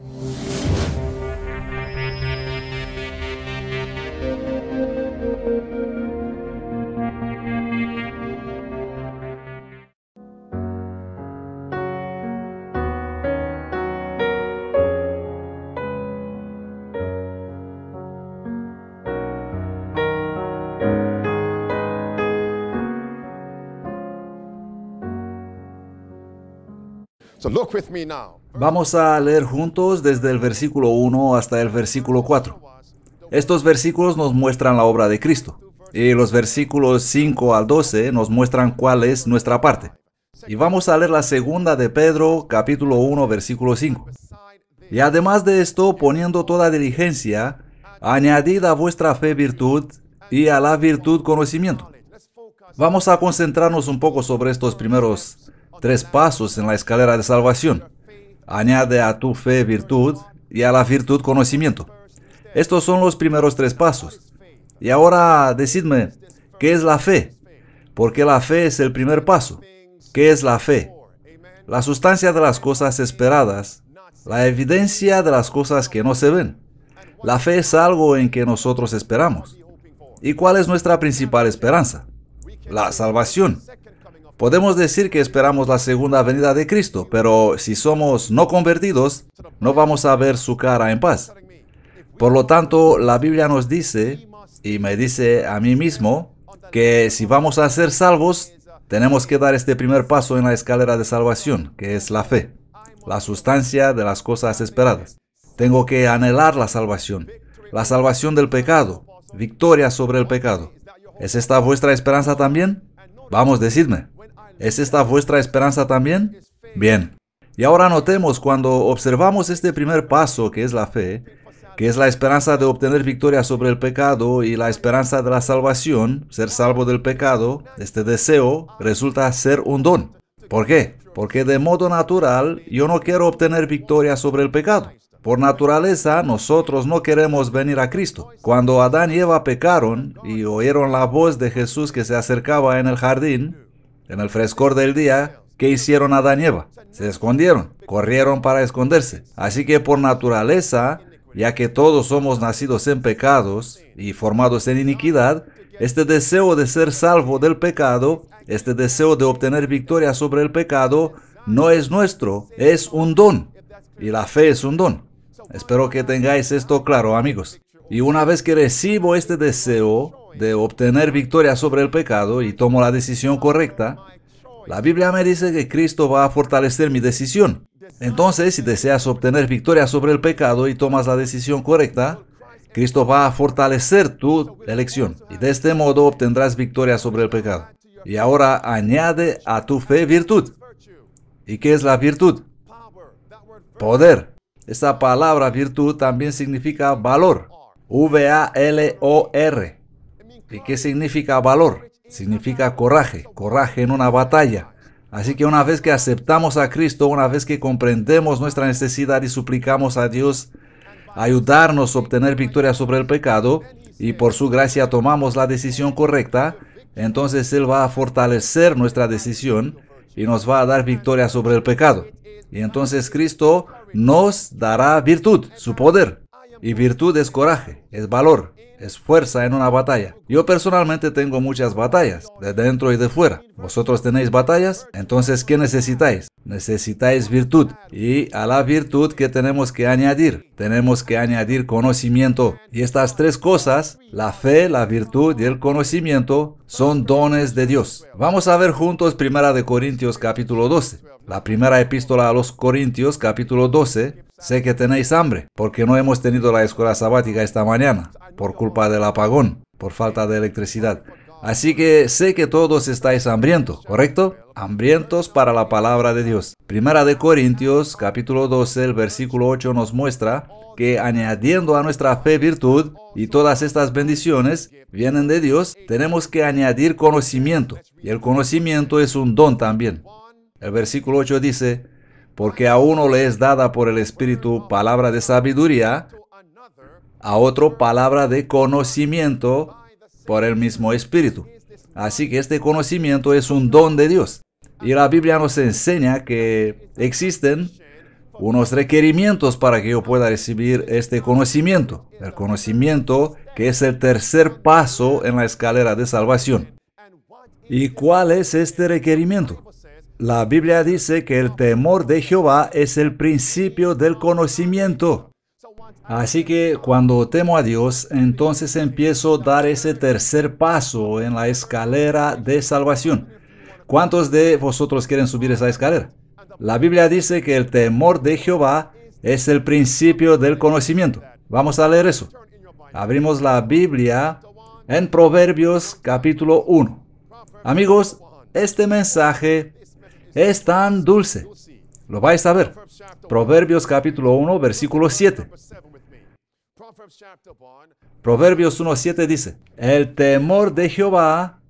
you Vamos a leer juntos desde el versículo 1 hasta el versículo 4. Estos versículos nos muestran la obra de Cristo y los versículos 5 al 12 nos muestran cuál es nuestra parte. Y vamos a leer la segunda de Pedro, capítulo 1, versículo 5. Y además de esto, poniendo toda diligencia, añadid a vuestra fe virtud y a la virtud conocimiento. Vamos a concentrarnos un poco sobre estos primeros tres pasos en la escalera de salvación. Añade a tu fe virtud y a la virtud conocimiento. Estos son los primeros tres pasos. Y ahora decidme, ¿qué es la fe? Porque la fe es el primer paso. ¿Qué es la fe? La sustancia de las cosas esperadas, la evidencia de las cosas que no se ven. La fe es algo en que nosotros esperamos. ¿Y cuál es nuestra principal esperanza? La salvación. Podemos decir que esperamos la segunda venida de Cristo, pero si somos no convertidos, no vamos a ver su cara en paz. Por lo tanto, la Biblia nos dice, y me dice a mí mismo, que si vamos a ser salvos, tenemos que dar este primer paso en la escalera de salvación, que es la fe, la sustancia de las cosas esperadas. Tengo que anhelar la salvación, la salvación del pecado, victoria sobre el pecado. ¿Es esta vuestra esperanza también? Vamos, decidme. ¿Es esta vuestra esperanza también? Bien. Y ahora notemos cuando observamos este primer paso que es la fe, que es la esperanza de obtener victoria sobre el pecado y la esperanza de la salvación, ser salvo del pecado, este deseo resulta ser un don. ¿Por qué? Porque de modo natural yo no quiero obtener victoria sobre el pecado. Por naturaleza nosotros no queremos venir a Cristo. Cuando Adán y Eva pecaron y oyeron la voz de Jesús que se acercaba en el jardín, en el frescor del día, ¿qué hicieron a y Se escondieron, corrieron para esconderse. Así que por naturaleza, ya que todos somos nacidos en pecados y formados en iniquidad, este deseo de ser salvo del pecado, este deseo de obtener victoria sobre el pecado, no es nuestro, es un don. Y la fe es un don. Espero que tengáis esto claro, amigos. Y una vez que recibo este deseo de obtener victoria sobre el pecado y tomo la decisión correcta, la Biblia me dice que Cristo va a fortalecer mi decisión. Entonces, si deseas obtener victoria sobre el pecado y tomas la decisión correcta, Cristo va a fortalecer tu elección y de este modo obtendrás victoria sobre el pecado. Y ahora añade a tu fe virtud. ¿Y qué es la virtud? Poder. Esta palabra virtud también significa valor. V-A-L-O-R. ¿Y qué significa valor? Significa coraje, coraje en una batalla. Así que una vez que aceptamos a Cristo, una vez que comprendemos nuestra necesidad y suplicamos a Dios ayudarnos a obtener victoria sobre el pecado, y por su gracia tomamos la decisión correcta, entonces Él va a fortalecer nuestra decisión y nos va a dar victoria sobre el pecado. Y entonces Cristo nos dará virtud, su poder. Y virtud es coraje, es valor, es fuerza en una batalla. Yo personalmente tengo muchas batallas, de dentro y de fuera. ¿Vosotros tenéis batallas? Entonces, ¿qué necesitáis? Necesitáis virtud. Y a la virtud que tenemos que añadir, tenemos que añadir conocimiento. Y estas tres cosas, la fe, la virtud y el conocimiento, son dones de Dios. Vamos a ver juntos Primera de Corintios capítulo 12. La primera epístola a los Corintios capítulo 12 Sé que tenéis hambre, porque no hemos tenido la escuela sabática esta mañana, por culpa del apagón, por falta de electricidad. Así que sé que todos estáis hambrientos, ¿correcto? Hambrientos para la palabra de Dios. Primera de Corintios, capítulo 12, el versículo 8 nos muestra que añadiendo a nuestra fe virtud y todas estas bendiciones vienen de Dios, tenemos que añadir conocimiento. Y el conocimiento es un don también. El versículo 8 dice, porque a uno le es dada por el Espíritu palabra de sabiduría, a otro palabra de conocimiento por el mismo Espíritu. Así que este conocimiento es un don de Dios. Y la Biblia nos enseña que existen unos requerimientos para que yo pueda recibir este conocimiento. El conocimiento que es el tercer paso en la escalera de salvación. ¿Y cuál es este requerimiento? La Biblia dice que el temor de Jehová es el principio del conocimiento. Así que cuando temo a Dios, entonces empiezo a dar ese tercer paso en la escalera de salvación. ¿Cuántos de vosotros quieren subir esa escalera? La Biblia dice que el temor de Jehová es el principio del conocimiento. Vamos a leer eso. Abrimos la Biblia en Proverbios capítulo 1. Amigos, este mensaje es tan dulce. Lo vais a ver. Proverbios capítulo 1, versículo 7. Proverbios 1.7 dice, el temor de Jehová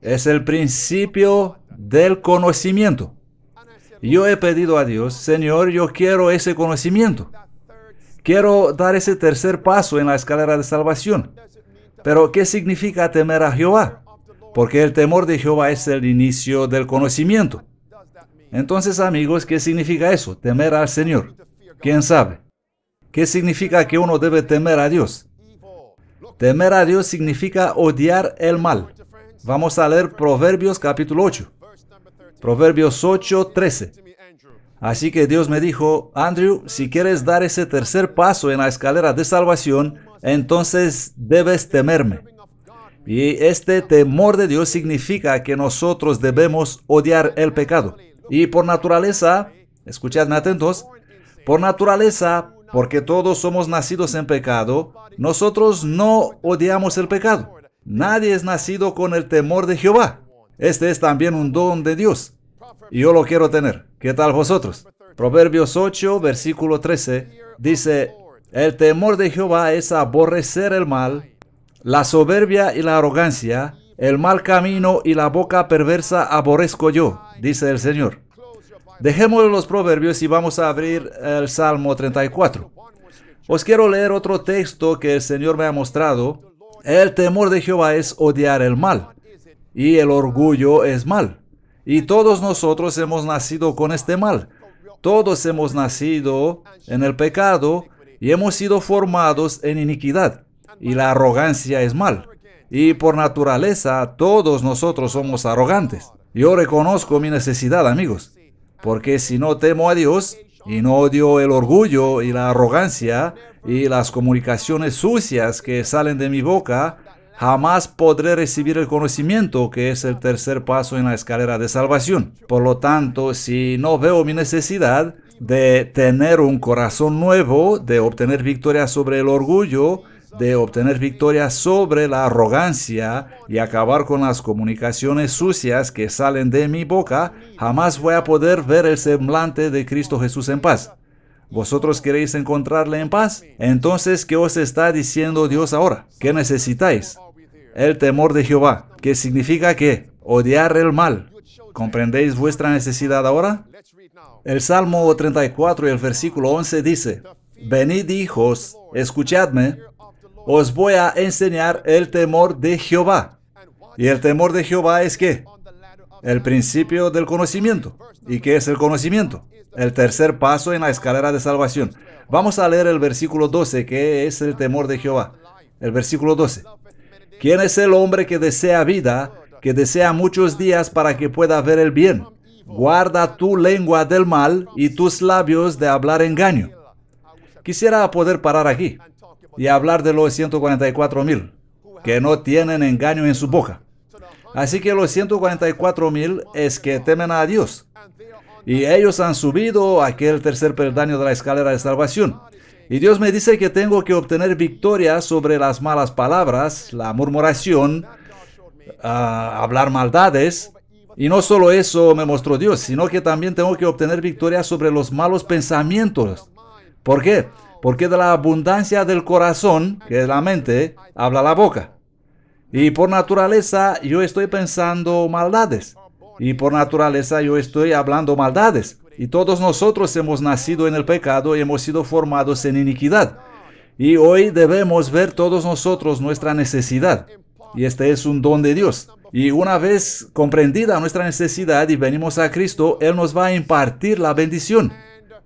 es el principio del conocimiento. Yo he pedido a Dios, Señor, yo quiero ese conocimiento. Quiero dar ese tercer paso en la escalera de salvación. Pero, ¿qué significa temer a Jehová? porque el temor de Jehová es el inicio del conocimiento. Entonces, amigos, ¿qué significa eso? Temer al Señor. ¿Quién sabe? ¿Qué significa que uno debe temer a Dios? Temer a Dios significa odiar el mal. Vamos a leer Proverbios capítulo 8. Proverbios 8, 13. Así que Dios me dijo, Andrew, si quieres dar ese tercer paso en la escalera de salvación, entonces debes temerme. Y este temor de Dios significa que nosotros debemos odiar el pecado. Y por naturaleza, escuchadme atentos, por naturaleza, porque todos somos nacidos en pecado, nosotros no odiamos el pecado. Nadie es nacido con el temor de Jehová. Este es también un don de Dios. Y yo lo quiero tener. ¿Qué tal vosotros? Proverbios 8, versículo 13, dice, el temor de Jehová es aborrecer el mal la soberbia y la arrogancia, el mal camino y la boca perversa aborrezco yo, dice el Señor. Dejemos los proverbios y vamos a abrir el Salmo 34. Os quiero leer otro texto que el Señor me ha mostrado. El temor de Jehová es odiar el mal, y el orgullo es mal. Y todos nosotros hemos nacido con este mal. Todos hemos nacido en el pecado y hemos sido formados en iniquidad y la arrogancia es mal. Y por naturaleza todos nosotros somos arrogantes. Yo reconozco mi necesidad, amigos, porque si no temo a Dios y no odio el orgullo y la arrogancia y las comunicaciones sucias que salen de mi boca, jamás podré recibir el conocimiento que es el tercer paso en la escalera de salvación. Por lo tanto, si no veo mi necesidad de tener un corazón nuevo, de obtener victoria sobre el orgullo, de obtener victoria sobre la arrogancia y acabar con las comunicaciones sucias que salen de mi boca, jamás voy a poder ver el semblante de Cristo Jesús en paz. ¿Vosotros queréis encontrarle en paz? Entonces, ¿qué os está diciendo Dios ahora? ¿Qué necesitáis? El temor de Jehová, que significa que odiar el mal. ¿Comprendéis vuestra necesidad ahora? El Salmo 34 y el versículo 11 dice, Venid hijos, escuchadme, os voy a enseñar el temor de Jehová. Y el temor de Jehová es qué? el principio del conocimiento. ¿Y qué es el conocimiento? El tercer paso en la escalera de salvación. Vamos a leer el versículo 12, que es el temor de Jehová. El versículo 12. ¿Quién es el hombre que desea vida, que desea muchos días para que pueda ver el bien? Guarda tu lengua del mal y tus labios de hablar engaño. Quisiera poder parar aquí y hablar de los 144 mil, que no tienen engaño en su boca. Así que los 144 mil es que temen a Dios. Y ellos han subido aquel tercer peldaño de la escalera de salvación. Y Dios me dice que tengo que obtener victoria sobre las malas palabras, la murmuración, ah, hablar maldades. Y no solo eso me mostró Dios, sino que también tengo que obtener victoria sobre los malos pensamientos. ¿Por qué? porque de la abundancia del corazón, que es la mente, habla la boca. Y por naturaleza yo estoy pensando maldades. Y por naturaleza yo estoy hablando maldades. Y todos nosotros hemos nacido en el pecado y hemos sido formados en iniquidad. Y hoy debemos ver todos nosotros nuestra necesidad. Y este es un don de Dios. Y una vez comprendida nuestra necesidad y venimos a Cristo, Él nos va a impartir la bendición.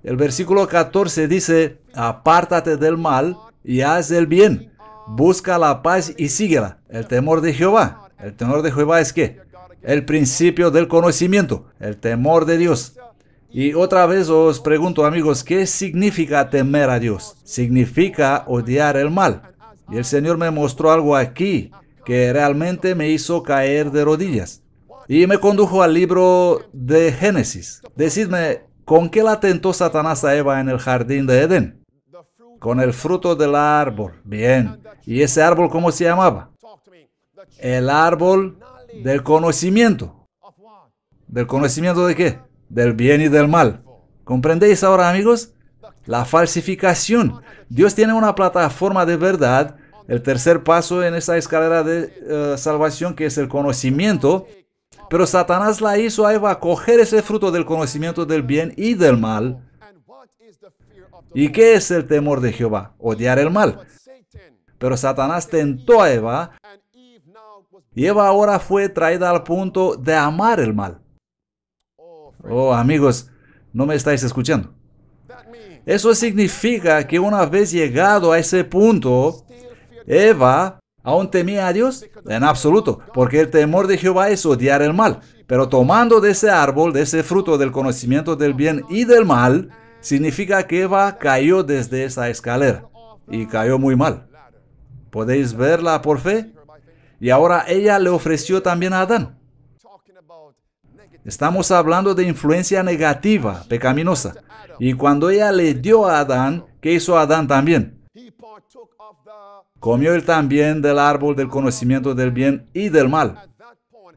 El versículo 14 dice, apártate del mal y haz el bien, busca la paz y síguela. El temor de Jehová. El temor de Jehová es qué? el principio del conocimiento, el temor de Dios. Y otra vez os pregunto amigos, ¿qué significa temer a Dios? Significa odiar el mal. Y el Señor me mostró algo aquí que realmente me hizo caer de rodillas. Y me condujo al libro de Génesis. Decidme, ¿Con qué la tentó Satanás a Eva en el jardín de Edén? Con el fruto del árbol. Bien. ¿Y ese árbol cómo se llamaba? El árbol del conocimiento. ¿Del conocimiento de qué? Del bien y del mal. ¿Comprendéis ahora, amigos? La falsificación. Dios tiene una plataforma de verdad. El tercer paso en esa escalera de eh, salvación, que es el conocimiento, pero Satanás la hizo a Eva coger ese fruto del conocimiento del bien y del mal. ¿Y qué es el temor de Jehová? Odiar el mal. Pero Satanás tentó a Eva y Eva ahora fue traída al punto de amar el mal. Oh, amigos, no me estáis escuchando. Eso significa que una vez llegado a ese punto, Eva ¿Aún temía a Dios? En absoluto, porque el temor de Jehová es odiar el mal. Pero tomando de ese árbol, de ese fruto del conocimiento del bien y del mal, significa que Eva cayó desde esa escalera y cayó muy mal. ¿Podéis verla por fe? Y ahora ella le ofreció también a Adán. Estamos hablando de influencia negativa, pecaminosa. Y cuando ella le dio a Adán, ¿qué hizo Adán también? Comió él también del árbol del conocimiento del bien y del mal.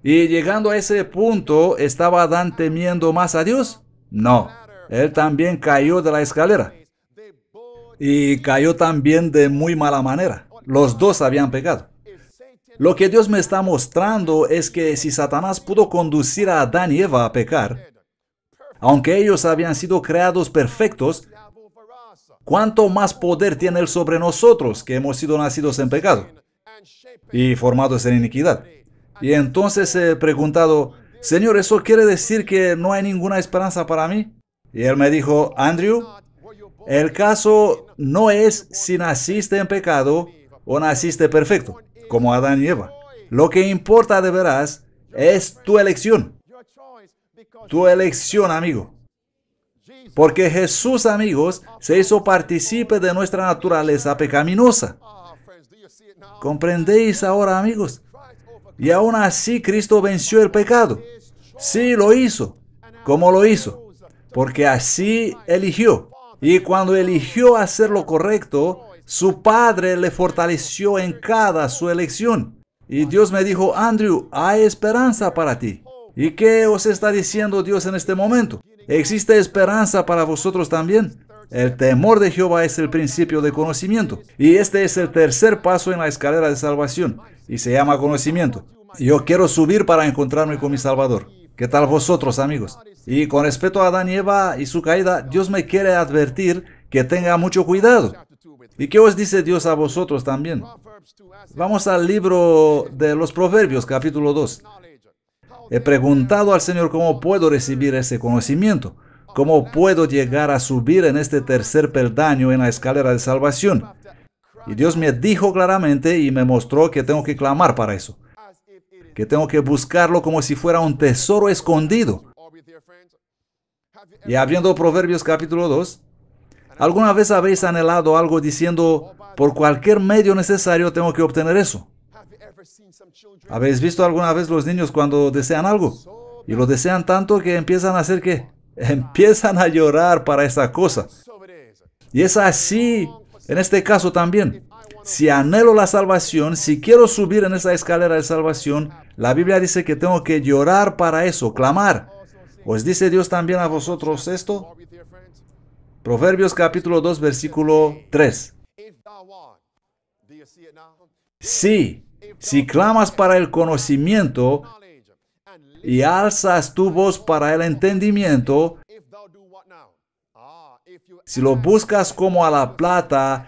Y llegando a ese punto, ¿estaba Adán temiendo más a Dios? No, él también cayó de la escalera. Y cayó también de muy mala manera. Los dos habían pecado. Lo que Dios me está mostrando es que si Satanás pudo conducir a Adán y Eva a pecar, aunque ellos habían sido creados perfectos, cuánto más poder tiene Él sobre nosotros que hemos sido nacidos en pecado y formados en iniquidad. Y entonces he preguntado, Señor, ¿eso quiere decir que no hay ninguna esperanza para mí? Y Él me dijo, Andrew, el caso no es si naciste en pecado o naciste perfecto, como Adán y Eva. Lo que importa de veras es tu elección. Tu elección, amigo. Porque Jesús, amigos, se hizo partícipe de nuestra naturaleza pecaminosa. ¿Comprendéis ahora, amigos? Y aún así Cristo venció el pecado. Sí lo hizo. ¿Cómo lo hizo? Porque así eligió. Y cuando eligió hacer lo correcto, su Padre le fortaleció en cada su elección. Y Dios me dijo, Andrew, hay esperanza para ti. ¿Y qué os está diciendo Dios en este momento? ¿Existe esperanza para vosotros también? El temor de Jehová es el principio de conocimiento. Y este es el tercer paso en la escalera de salvación. Y se llama conocimiento. Yo quiero subir para encontrarme con mi Salvador. ¿Qué tal vosotros, amigos? Y con respecto a Adán y y su caída, Dios me quiere advertir que tenga mucho cuidado. ¿Y qué os dice Dios a vosotros también? Vamos al libro de los Proverbios, capítulo 2. He preguntado al Señor cómo puedo recibir ese conocimiento, cómo puedo llegar a subir en este tercer peldaño en la escalera de salvación. Y Dios me dijo claramente y me mostró que tengo que clamar para eso, que tengo que buscarlo como si fuera un tesoro escondido. Y abriendo Proverbios capítulo 2, ¿alguna vez habéis anhelado algo diciendo, por cualquier medio necesario tengo que obtener eso? ¿Habéis visto alguna vez los niños cuando desean algo? Y lo desean tanto que empiezan a hacer que Empiezan a llorar para esa cosa. Y es así en este caso también. Si anhelo la salvación, si quiero subir en esa escalera de salvación, la Biblia dice que tengo que llorar para eso, clamar. ¿Os dice Dios también a vosotros esto? Proverbios capítulo 2, versículo 3. Sí, si clamas para el conocimiento y alzas tu voz para el entendimiento, si lo buscas como a la plata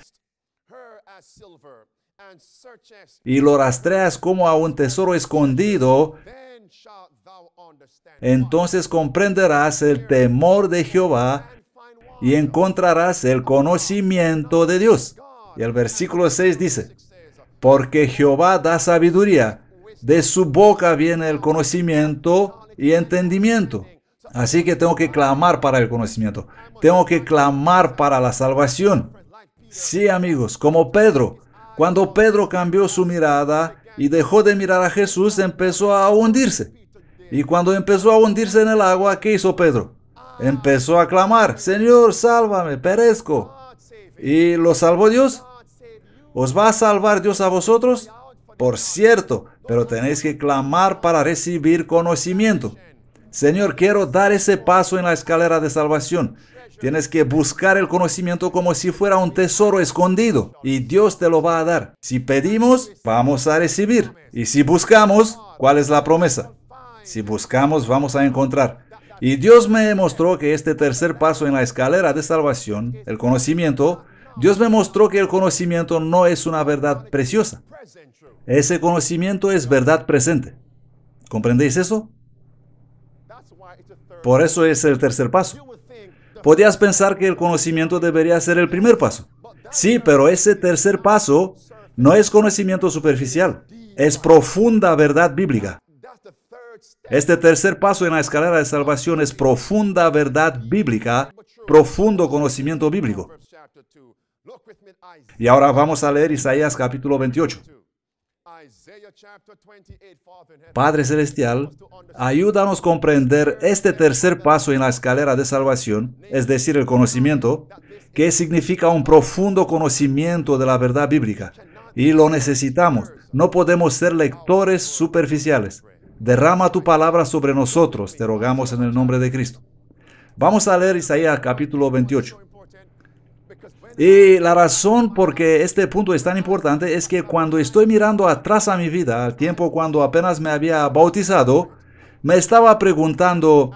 y lo rastreas como a un tesoro escondido, entonces comprenderás el temor de Jehová y encontrarás el conocimiento de Dios. Y el versículo 6 dice, porque Jehová da sabiduría, de su boca viene el conocimiento y entendimiento. Así que tengo que clamar para el conocimiento, tengo que clamar para la salvación. Sí, amigos, como Pedro. Cuando Pedro cambió su mirada y dejó de mirar a Jesús, empezó a hundirse. Y cuando empezó a hundirse en el agua, ¿qué hizo Pedro? Empezó a clamar, Señor, sálvame, perezco. ¿Y lo salvó Dios? ¿Os va a salvar Dios a vosotros? Por cierto, pero tenéis que clamar para recibir conocimiento. Señor, quiero dar ese paso en la escalera de salvación. Tienes que buscar el conocimiento como si fuera un tesoro escondido y Dios te lo va a dar. Si pedimos, vamos a recibir. Y si buscamos, ¿cuál es la promesa? Si buscamos, vamos a encontrar. Y Dios me demostró que este tercer paso en la escalera de salvación, el conocimiento, Dios me mostró que el conocimiento no es una verdad preciosa. Ese conocimiento es verdad presente. ¿Comprendéis eso? Por eso es el tercer paso. Podías pensar que el conocimiento debería ser el primer paso. Sí, pero ese tercer paso no es conocimiento superficial, es profunda verdad bíblica. Este tercer paso en la escalera de salvación es profunda verdad bíblica, profundo conocimiento bíblico. Y ahora vamos a leer Isaías capítulo 28. Padre Celestial, ayúdanos a comprender este tercer paso en la escalera de salvación, es decir, el conocimiento, que significa un profundo conocimiento de la verdad bíblica. Y lo necesitamos. No podemos ser lectores superficiales. Derrama tu palabra sobre nosotros, te rogamos en el nombre de Cristo. Vamos a leer Isaías capítulo 28. Y la razón por que este punto es tan importante es que cuando estoy mirando atrás a mi vida, al tiempo cuando apenas me había bautizado, me estaba preguntando,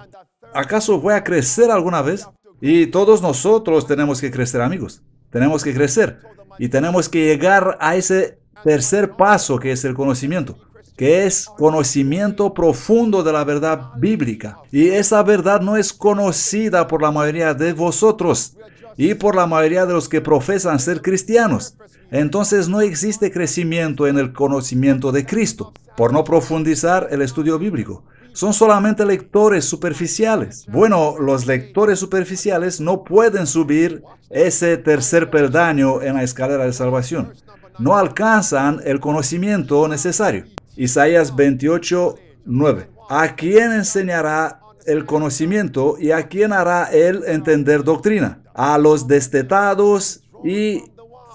¿acaso voy a crecer alguna vez? Y todos nosotros tenemos que crecer, amigos. Tenemos que crecer. Y tenemos que llegar a ese tercer paso que es el conocimiento que es conocimiento profundo de la verdad bíblica. Y esa verdad no es conocida por la mayoría de vosotros y por la mayoría de los que profesan ser cristianos. Entonces no existe crecimiento en el conocimiento de Cristo, por no profundizar el estudio bíblico. Son solamente lectores superficiales. Bueno, los lectores superficiales no pueden subir ese tercer peldaño en la escalera de salvación. No alcanzan el conocimiento necesario. Isaías 28, 9. ¿A quién enseñará el conocimiento y a quién hará él entender doctrina, a los destetados y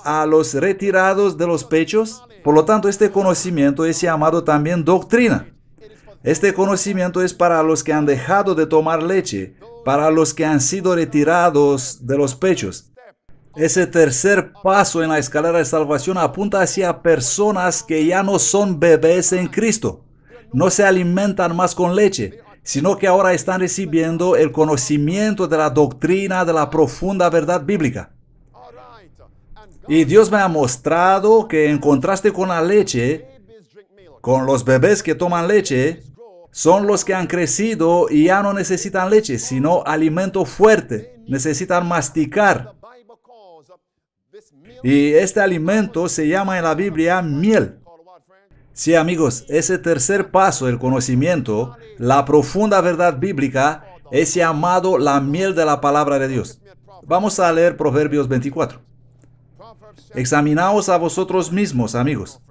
a los retirados de los pechos. Por lo tanto, este conocimiento es llamado también doctrina. Este conocimiento es para los que han dejado de tomar leche, para los que han sido retirados de los pechos. Ese tercer paso en la escalera de salvación apunta hacia personas que ya no son bebés en Cristo, no se alimentan más con leche, sino que ahora están recibiendo el conocimiento de la doctrina de la profunda verdad bíblica. Y Dios me ha mostrado que en contraste con la leche, con los bebés que toman leche, son los que han crecido y ya no necesitan leche, sino alimento fuerte. Necesitan masticar. Y este alimento se llama en la Biblia miel. Sí, amigos, ese tercer paso del conocimiento, la profunda verdad bíblica, es llamado la miel de la palabra de Dios. Vamos a leer Proverbios 24. Examinaos a vosotros mismos, amigos.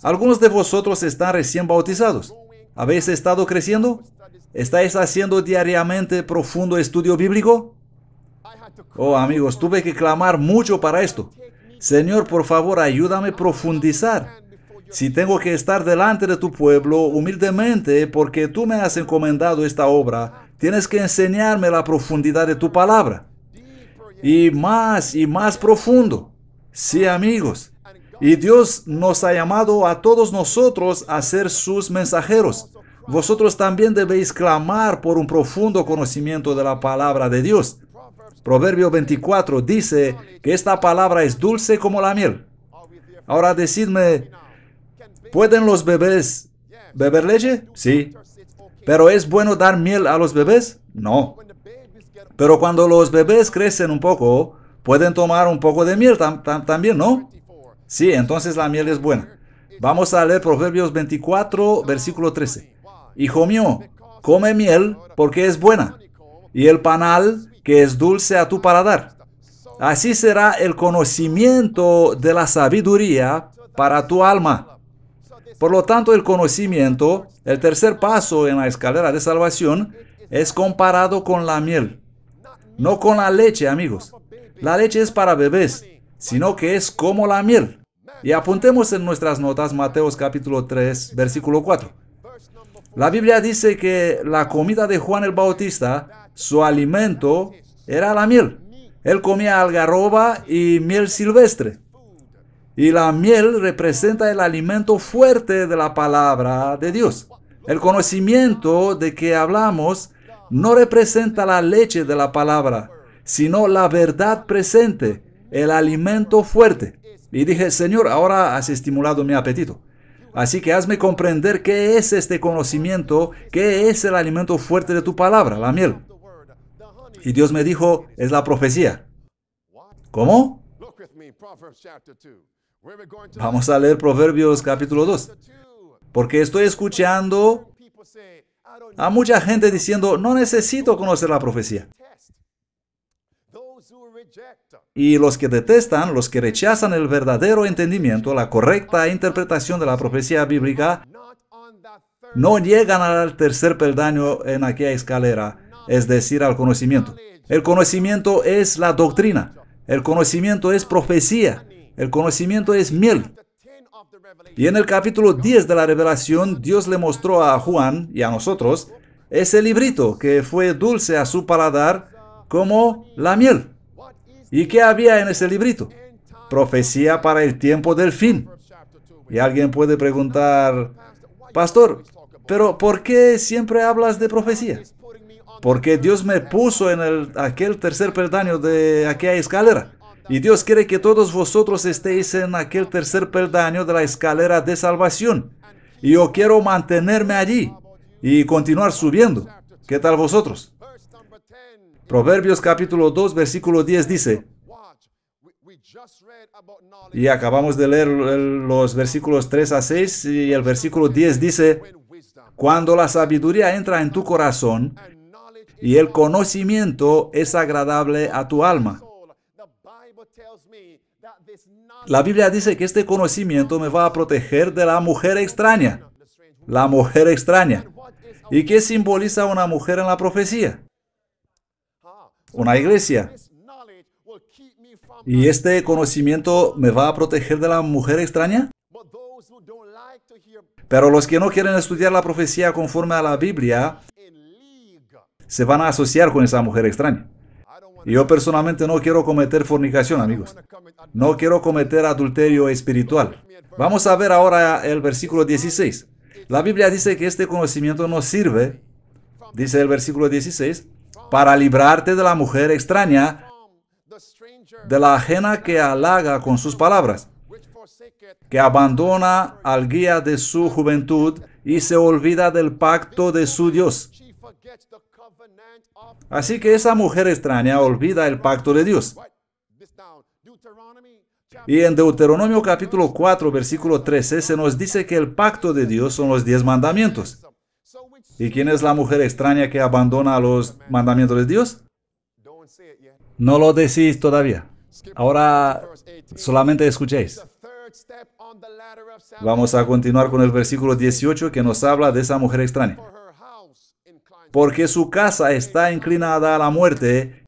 Algunos de vosotros están recién bautizados. ¿Habéis estado creciendo? ¿Estáis haciendo diariamente profundo estudio bíblico? Oh, amigos, tuve que clamar mucho para esto. Señor, por favor, ayúdame a profundizar si tengo que estar delante de tu pueblo humildemente porque tú me has encomendado esta obra, tienes que enseñarme la profundidad de tu palabra. Y más y más profundo. Sí, amigos. Y Dios nos ha llamado a todos nosotros a ser sus mensajeros. Vosotros también debéis clamar por un profundo conocimiento de la palabra de Dios. Proverbio 24 dice que esta palabra es dulce como la miel. Ahora decidme, ¿Pueden los bebés beber leche? Sí. ¿Pero es bueno dar miel a los bebés? No. Pero cuando los bebés crecen un poco, pueden tomar un poco de miel también, ¿no? Sí, entonces la miel es buena. Vamos a leer Proverbios 24, versículo 13. Hijo mío, come miel porque es buena, y el panal que es dulce a tu paladar. Así será el conocimiento de la sabiduría para tu alma. Por lo tanto, el conocimiento, el tercer paso en la escalera de salvación, es comparado con la miel. No con la leche, amigos. La leche es para bebés, sino que es como la miel. Y apuntemos en nuestras notas Mateos capítulo 3, versículo 4. La Biblia dice que la comida de Juan el Bautista, su alimento, era la miel. Él comía algarroba y miel silvestre. Y la miel representa el alimento fuerte de la palabra de Dios. El conocimiento de que hablamos no representa la leche de la palabra, sino la verdad presente, el alimento fuerte. Y dije, Señor, ahora has estimulado mi apetito. Así que hazme comprender qué es este conocimiento, qué es el alimento fuerte de tu palabra, la miel. Y Dios me dijo, es la profecía. ¿Cómo? Vamos a leer Proverbios capítulo 2. Porque estoy escuchando a mucha gente diciendo, no necesito conocer la profecía. Y los que detestan, los que rechazan el verdadero entendimiento, la correcta interpretación de la profecía bíblica, no llegan al tercer peldaño en aquella escalera, es decir, al conocimiento. El conocimiento es la doctrina, el conocimiento es profecía, el conocimiento es miel. Y en el capítulo 10 de la revelación, Dios le mostró a Juan y a nosotros ese librito que fue dulce a su paladar como la miel. ¿Y qué había en ese librito? Profecía para el tiempo del fin. Y alguien puede preguntar, pastor, pero ¿por qué siempre hablas de profecía? Porque Dios me puso en aquel tercer peldaño de aquella escalera. Y Dios quiere que todos vosotros estéis en aquel tercer peldaño de la escalera de salvación. Y yo quiero mantenerme allí y continuar subiendo. ¿Qué tal vosotros? Proverbios capítulo 2, versículo 10 dice, y acabamos de leer los versículos 3 a 6 y el versículo 10 dice, cuando la sabiduría entra en tu corazón y el conocimiento es agradable a tu alma. La Biblia dice que este conocimiento me va a proteger de la mujer extraña. La mujer extraña. ¿Y qué simboliza una mujer en la profecía? Una iglesia. ¿Y este conocimiento me va a proteger de la mujer extraña? Pero los que no quieren estudiar la profecía conforme a la Biblia se van a asociar con esa mujer extraña. Yo personalmente no quiero cometer fornicación, amigos. No quiero cometer adulterio espiritual. Vamos a ver ahora el versículo 16. La Biblia dice que este conocimiento nos sirve, dice el versículo 16, para librarte de la mujer extraña, de la ajena que halaga con sus palabras, que abandona al guía de su juventud y se olvida del pacto de su Dios. Así que esa mujer extraña olvida el pacto de Dios. Y en Deuteronomio capítulo 4, versículo 13, se nos dice que el pacto de Dios son los diez mandamientos. ¿Y quién es la mujer extraña que abandona los mandamientos de Dios? No lo decís todavía. Ahora solamente escuchéis. Vamos a continuar con el versículo 18 que nos habla de esa mujer extraña porque su casa está inclinada a la muerte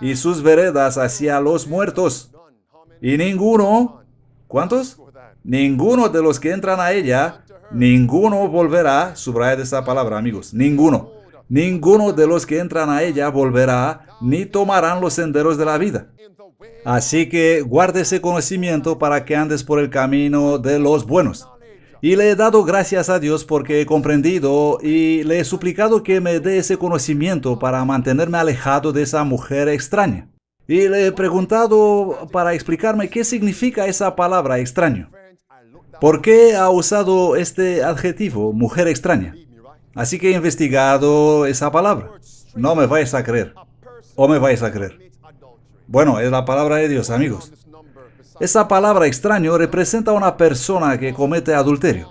y sus veredas hacia los muertos. Y ninguno, ¿cuántos? Ninguno de los que entran a ella, ninguno volverá, subraya esa palabra amigos, ninguno. Ninguno de los que entran a ella volverá, ni tomarán los senderos de la vida. Así que guarde ese conocimiento para que andes por el camino de los buenos. Y le he dado gracias a Dios porque he comprendido y le he suplicado que me dé ese conocimiento para mantenerme alejado de esa mujer extraña. Y le he preguntado para explicarme qué significa esa palabra extraño. ¿Por qué ha usado este adjetivo, mujer extraña? Así que he investigado esa palabra. No me vais a creer. O me vais a creer. Bueno, es la palabra de Dios, amigos. Esa palabra extraño representa a una persona que comete adulterio.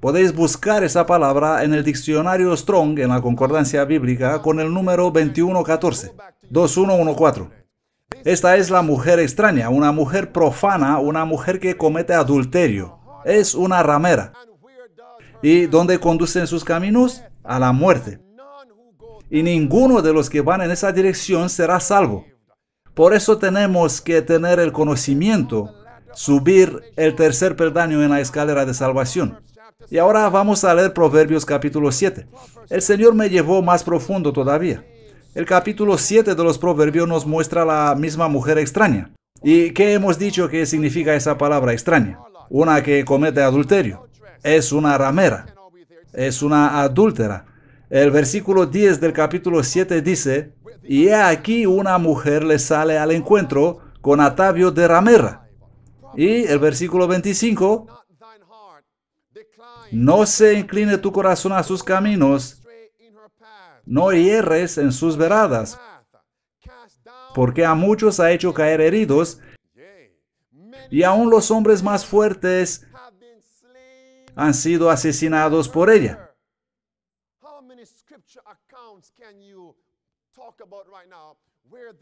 Podéis buscar esa palabra en el diccionario Strong en la concordancia bíblica con el número 2114, 2114. Esta es la mujer extraña, una mujer profana, una mujer que comete adulterio. Es una ramera. ¿Y dónde conducen sus caminos? A la muerte. Y ninguno de los que van en esa dirección será salvo. Por eso tenemos que tener el conocimiento, subir el tercer peldaño en la escalera de salvación. Y ahora vamos a leer Proverbios capítulo 7. El Señor me llevó más profundo todavía. El capítulo 7 de los Proverbios nos muestra la misma mujer extraña. ¿Y qué hemos dicho que significa esa palabra extraña? Una que comete adulterio. Es una ramera. Es una adúltera. El versículo 10 del capítulo 7 dice, y he aquí una mujer le sale al encuentro con atavio de ramera. Y el versículo 25, no se incline tu corazón a sus caminos, no hierres en sus veradas, porque a muchos ha hecho caer heridos, y aún los hombres más fuertes han sido asesinados por ella.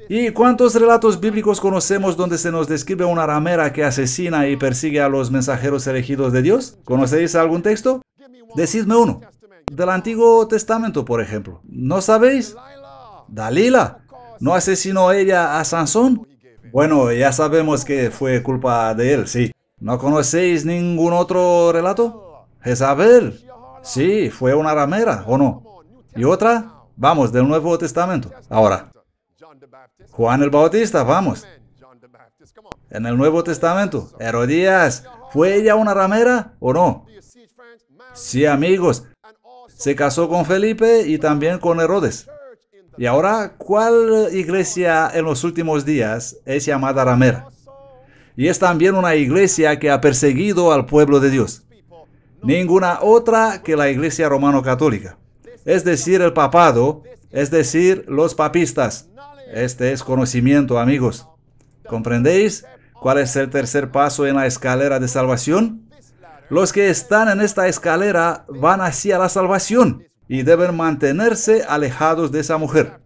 ¿Y cuántos relatos bíblicos conocemos donde se nos describe una ramera que asesina y persigue a los mensajeros elegidos de Dios? ¿Conocéis algún texto? Decidme uno. Del Antiguo Testamento, por ejemplo. ¿No sabéis? Dalila. ¿No asesinó ella a Sansón? Bueno, ya sabemos que fue culpa de él, sí. ¿No conocéis ningún otro relato? Jezabel. Sí, fue una ramera, ¿o no? ¿Y otra? Vamos, del Nuevo Testamento. Ahora, Juan el Bautista, vamos. En el Nuevo Testamento, Herodías, ¿fue ella una ramera o no? Sí, amigos. Se casó con Felipe y también con Herodes. Y ahora, ¿cuál iglesia en los últimos días es llamada ramera? Y es también una iglesia que ha perseguido al pueblo de Dios. Ninguna otra que la iglesia romano-católica es decir, el papado, es decir, los papistas. Este es conocimiento, amigos. ¿Comprendéis cuál es el tercer paso en la escalera de salvación? Los que están en esta escalera van hacia la salvación y deben mantenerse alejados de esa mujer.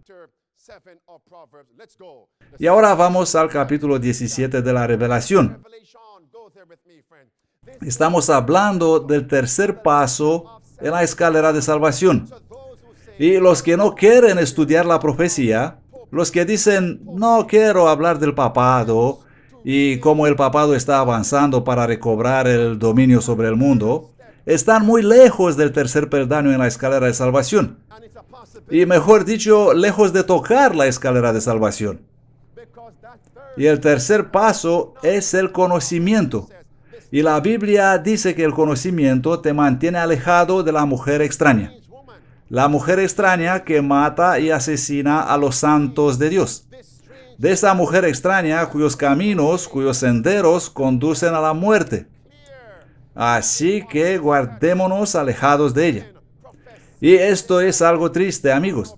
Y ahora vamos al capítulo 17 de la revelación. Estamos hablando del tercer paso en la escalera de salvación. Y los que no quieren estudiar la profecía, los que dicen, no quiero hablar del papado y cómo el papado está avanzando para recobrar el dominio sobre el mundo, están muy lejos del tercer peldaño en la escalera de salvación. Y mejor dicho, lejos de tocar la escalera de salvación. Y el tercer paso es el conocimiento. Y la Biblia dice que el conocimiento te mantiene alejado de la mujer extraña la mujer extraña que mata y asesina a los santos de Dios. De esa mujer extraña cuyos caminos, cuyos senderos conducen a la muerte. Así que guardémonos alejados de ella. Y esto es algo triste, amigos.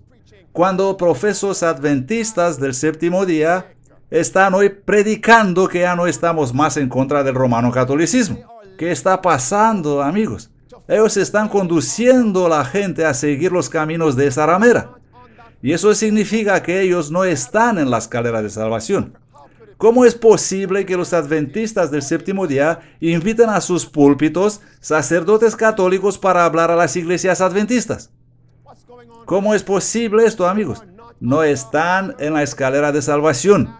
Cuando profesos adventistas del séptimo día están hoy predicando que ya no estamos más en contra del romano catolicismo. ¿Qué está pasando, amigos? Ellos están conduciendo a la gente a seguir los caminos de esa ramera. Y eso significa que ellos no están en la escalera de salvación. ¿Cómo es posible que los adventistas del séptimo día inviten a sus púlpitos sacerdotes católicos para hablar a las iglesias adventistas? ¿Cómo es posible esto, amigos? No están en la escalera de salvación.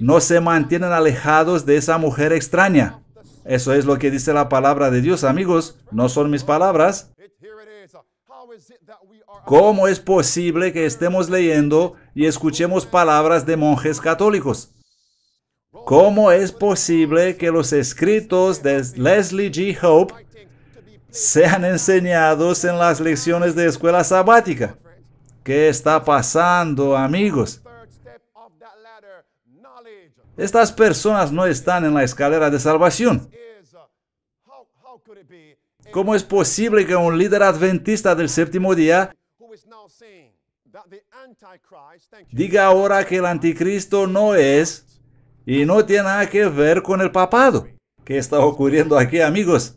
No se mantienen alejados de esa mujer extraña. Eso es lo que dice la palabra de Dios, amigos. No son mis palabras. ¿Cómo es posible que estemos leyendo y escuchemos palabras de monjes católicos? ¿Cómo es posible que los escritos de Leslie G. Hope sean enseñados en las lecciones de escuela sabática? ¿Qué está pasando, amigos? Estas personas no están en la escalera de salvación. ¿Cómo es posible que un líder adventista del séptimo día diga ahora que el anticristo no es y no tiene nada que ver con el papado? ¿Qué está ocurriendo aquí, amigos?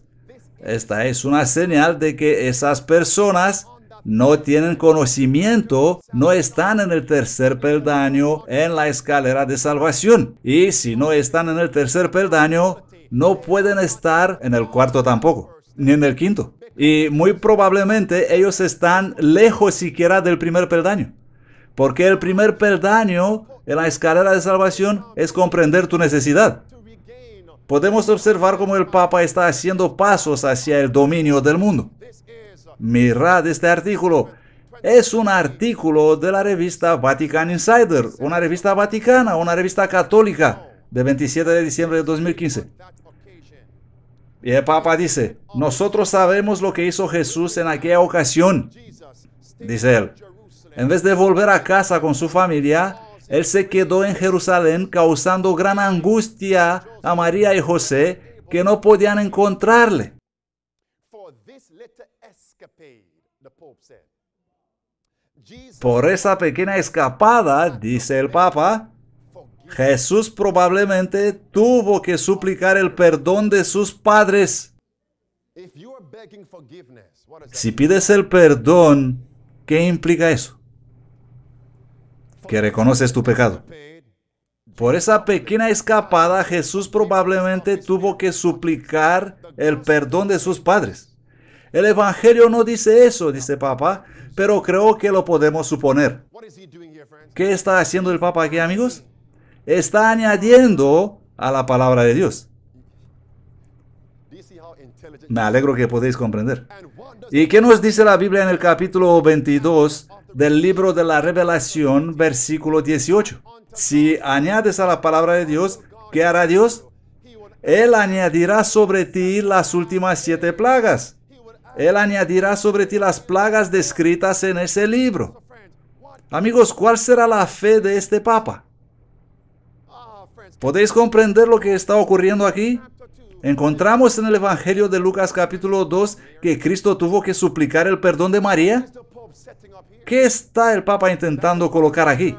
Esta es una señal de que esas personas no tienen conocimiento, no están en el tercer peldaño en la escalera de salvación. Y si no están en el tercer peldaño, no pueden estar en el cuarto tampoco, ni en el quinto. Y muy probablemente ellos están lejos siquiera del primer peldaño. Porque el primer peldaño en la escalera de salvación es comprender tu necesidad. Podemos observar cómo el Papa está haciendo pasos hacia el dominio del mundo. Mirad este artículo. Es un artículo de la revista Vatican Insider, una revista vaticana, una revista católica, de 27 de diciembre de 2015. Y el Papa dice, nosotros sabemos lo que hizo Jesús en aquella ocasión, dice él. En vez de volver a casa con su familia, él se quedó en Jerusalén causando gran angustia a María y José que no podían encontrarle. Por esa pequeña escapada, dice el Papa, Jesús probablemente tuvo que suplicar el perdón de sus padres. Si pides el perdón, ¿qué implica eso? Que reconoces tu pecado. Por esa pequeña escapada, Jesús probablemente tuvo que suplicar el perdón de sus padres. El Evangelio no dice eso, dice Papa pero creo que lo podemos suponer. ¿Qué está haciendo el Papa aquí, amigos? Está añadiendo a la palabra de Dios. Me alegro que podéis comprender. ¿Y qué nos dice la Biblia en el capítulo 22 del libro de la Revelación, versículo 18? Si añades a la palabra de Dios, ¿qué hará Dios? Él añadirá sobre ti las últimas siete plagas. Él añadirá sobre ti las plagas descritas en ese libro. Amigos, ¿cuál será la fe de este Papa? ¿Podéis comprender lo que está ocurriendo aquí? Encontramos en el Evangelio de Lucas capítulo 2 que Cristo tuvo que suplicar el perdón de María. ¿Qué está el Papa intentando colocar aquí?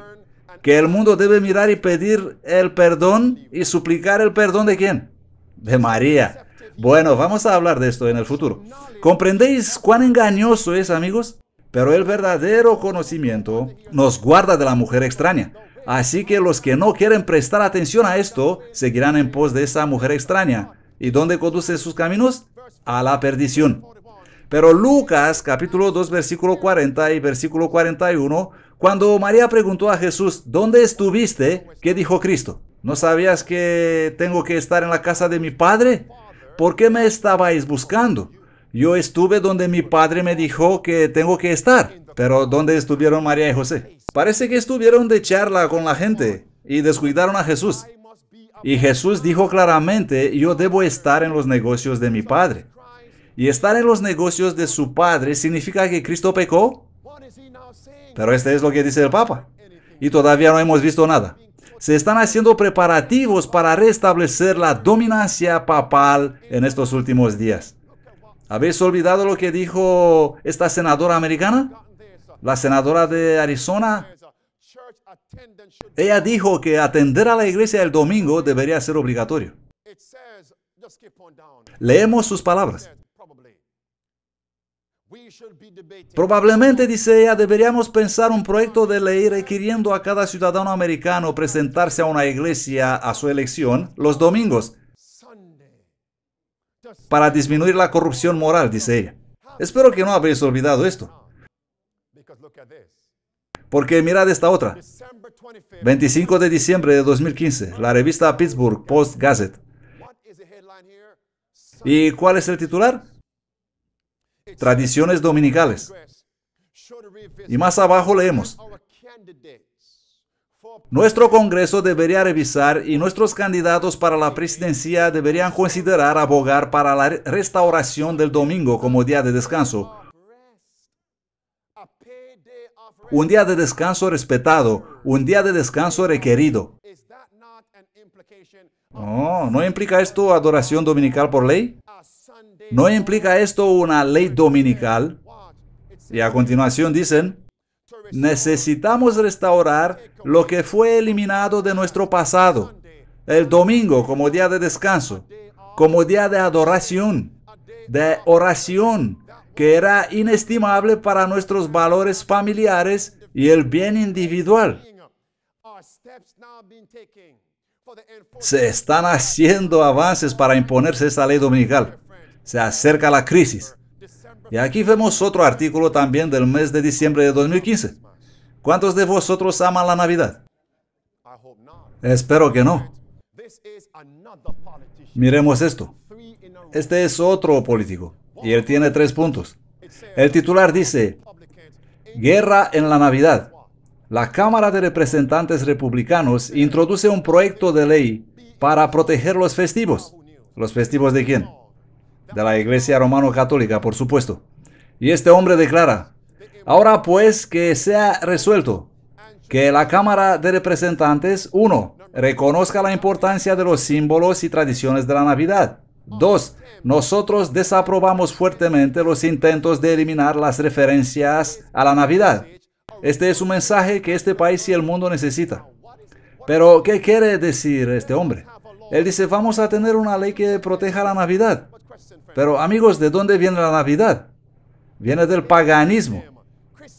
Que el mundo debe mirar y pedir el perdón y suplicar el perdón de quién? De María. Bueno, vamos a hablar de esto en el futuro. ¿Comprendéis cuán engañoso es, amigos? Pero el verdadero conocimiento nos guarda de la mujer extraña. Así que los que no quieren prestar atención a esto seguirán en pos de esa mujer extraña. ¿Y dónde conduce sus caminos? A la perdición. Pero Lucas capítulo 2 versículo 40 y versículo 41, cuando María preguntó a Jesús, ¿dónde estuviste? ¿Qué dijo Cristo? ¿No sabías que tengo que estar en la casa de mi padre? ¿por qué me estabais buscando? Yo estuve donde mi padre me dijo que tengo que estar. Pero ¿dónde estuvieron María y José? Parece que estuvieron de charla con la gente y descuidaron a Jesús. Y Jesús dijo claramente, yo debo estar en los negocios de mi padre. Y estar en los negocios de su padre significa que Cristo pecó. Pero este es lo que dice el Papa. Y todavía no hemos visto nada se están haciendo preparativos para restablecer la dominancia papal en estos últimos días. ¿Habéis olvidado lo que dijo esta senadora americana? La senadora de Arizona. Ella dijo que atender a la iglesia el domingo debería ser obligatorio. Leemos sus palabras. Probablemente, dice ella, deberíamos pensar un proyecto de ley requiriendo a cada ciudadano americano presentarse a una iglesia a su elección los domingos para disminuir la corrupción moral, dice ella. Espero que no habéis olvidado esto. Porque mirad esta otra. 25 de diciembre de 2015, la revista Pittsburgh Post Gazette. ¿Y cuál es el titular? tradiciones dominicales. Y más abajo leemos, nuestro Congreso debería revisar y nuestros candidatos para la presidencia deberían considerar abogar para la restauración del domingo como día de descanso. Un día de descanso respetado, un día de descanso requerido. Oh, ¿No implica esto adoración dominical por ley? ¿No implica esto una ley dominical? Y a continuación dicen, necesitamos restaurar lo que fue eliminado de nuestro pasado, el domingo como día de descanso, como día de adoración, de oración, que era inestimable para nuestros valores familiares y el bien individual. Se están haciendo avances para imponerse esta ley dominical. Se acerca la crisis. Y aquí vemos otro artículo también del mes de diciembre de 2015. ¿Cuántos de vosotros aman la Navidad? Espero que no. Miremos esto. Este es otro político y él tiene tres puntos. El titular dice, Guerra en la Navidad. La Cámara de Representantes Republicanos introduce un proyecto de ley para proteger los festivos. ¿Los festivos de quién? de la Iglesia Romano-Católica, por supuesto. Y este hombre declara, ahora pues que sea resuelto que la Cámara de Representantes, 1. reconozca la importancia de los símbolos y tradiciones de la Navidad. 2. Nosotros desaprobamos fuertemente los intentos de eliminar las referencias a la Navidad. Este es un mensaje que este país y el mundo necesita. Pero, ¿qué quiere decir este hombre? Él dice, vamos a tener una ley que proteja la Navidad. Pero amigos, ¿de dónde viene la Navidad? Viene del paganismo.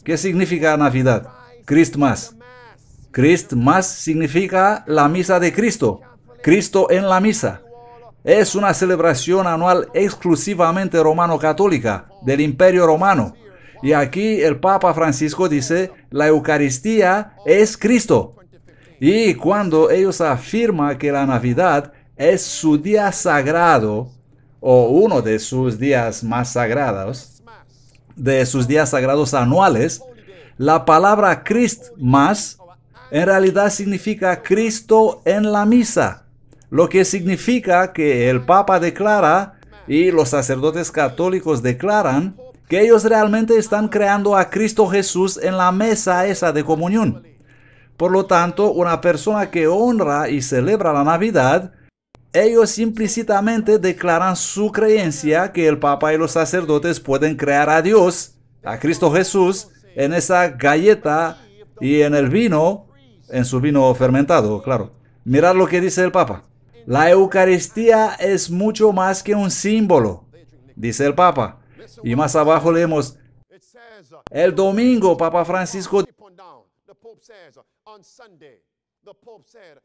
¿Qué significa Navidad? Christmas. Christmas significa la misa de Cristo. Cristo en la misa. Es una celebración anual exclusivamente romano-católica del Imperio Romano. Y aquí el Papa Francisco dice, la Eucaristía es Cristo. Y cuando ellos afirman que la Navidad es su día sagrado, o uno de sus días más sagrados, de sus días sagrados anuales, la palabra christ más en realidad significa Cristo en la misa, lo que significa que el Papa declara y los sacerdotes católicos declaran que ellos realmente están creando a Cristo Jesús en la mesa esa de comunión. Por lo tanto, una persona que honra y celebra la Navidad ellos implícitamente declaran su creencia que el Papa y los sacerdotes pueden crear a Dios, a Cristo Jesús, en esa galleta y en el vino, en su vino fermentado, claro. Mirad lo que dice el Papa. La Eucaristía es mucho más que un símbolo, dice el Papa. Y más abajo leemos, el domingo Papa Francisco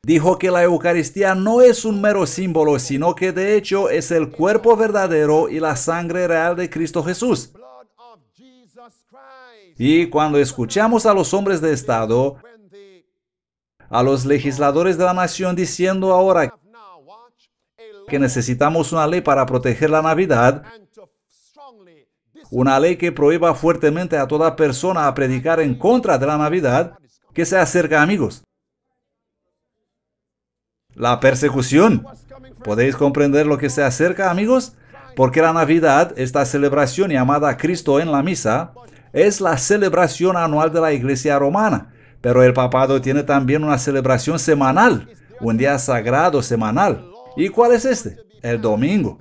Dijo que la Eucaristía no es un mero símbolo, sino que de hecho es el cuerpo verdadero y la sangre real de Cristo Jesús. Y cuando escuchamos a los hombres de Estado, a los legisladores de la nación diciendo ahora que necesitamos una ley para proteger la Navidad, una ley que prohíba fuertemente a toda persona a predicar en contra de la Navidad, que se acerca amigos la persecución. ¿Podéis comprender lo que se acerca, amigos? Porque la Navidad, esta celebración llamada Cristo en la Misa, es la celebración anual de la Iglesia Romana. Pero el papado tiene también una celebración semanal, un día sagrado semanal. ¿Y cuál es este? El domingo.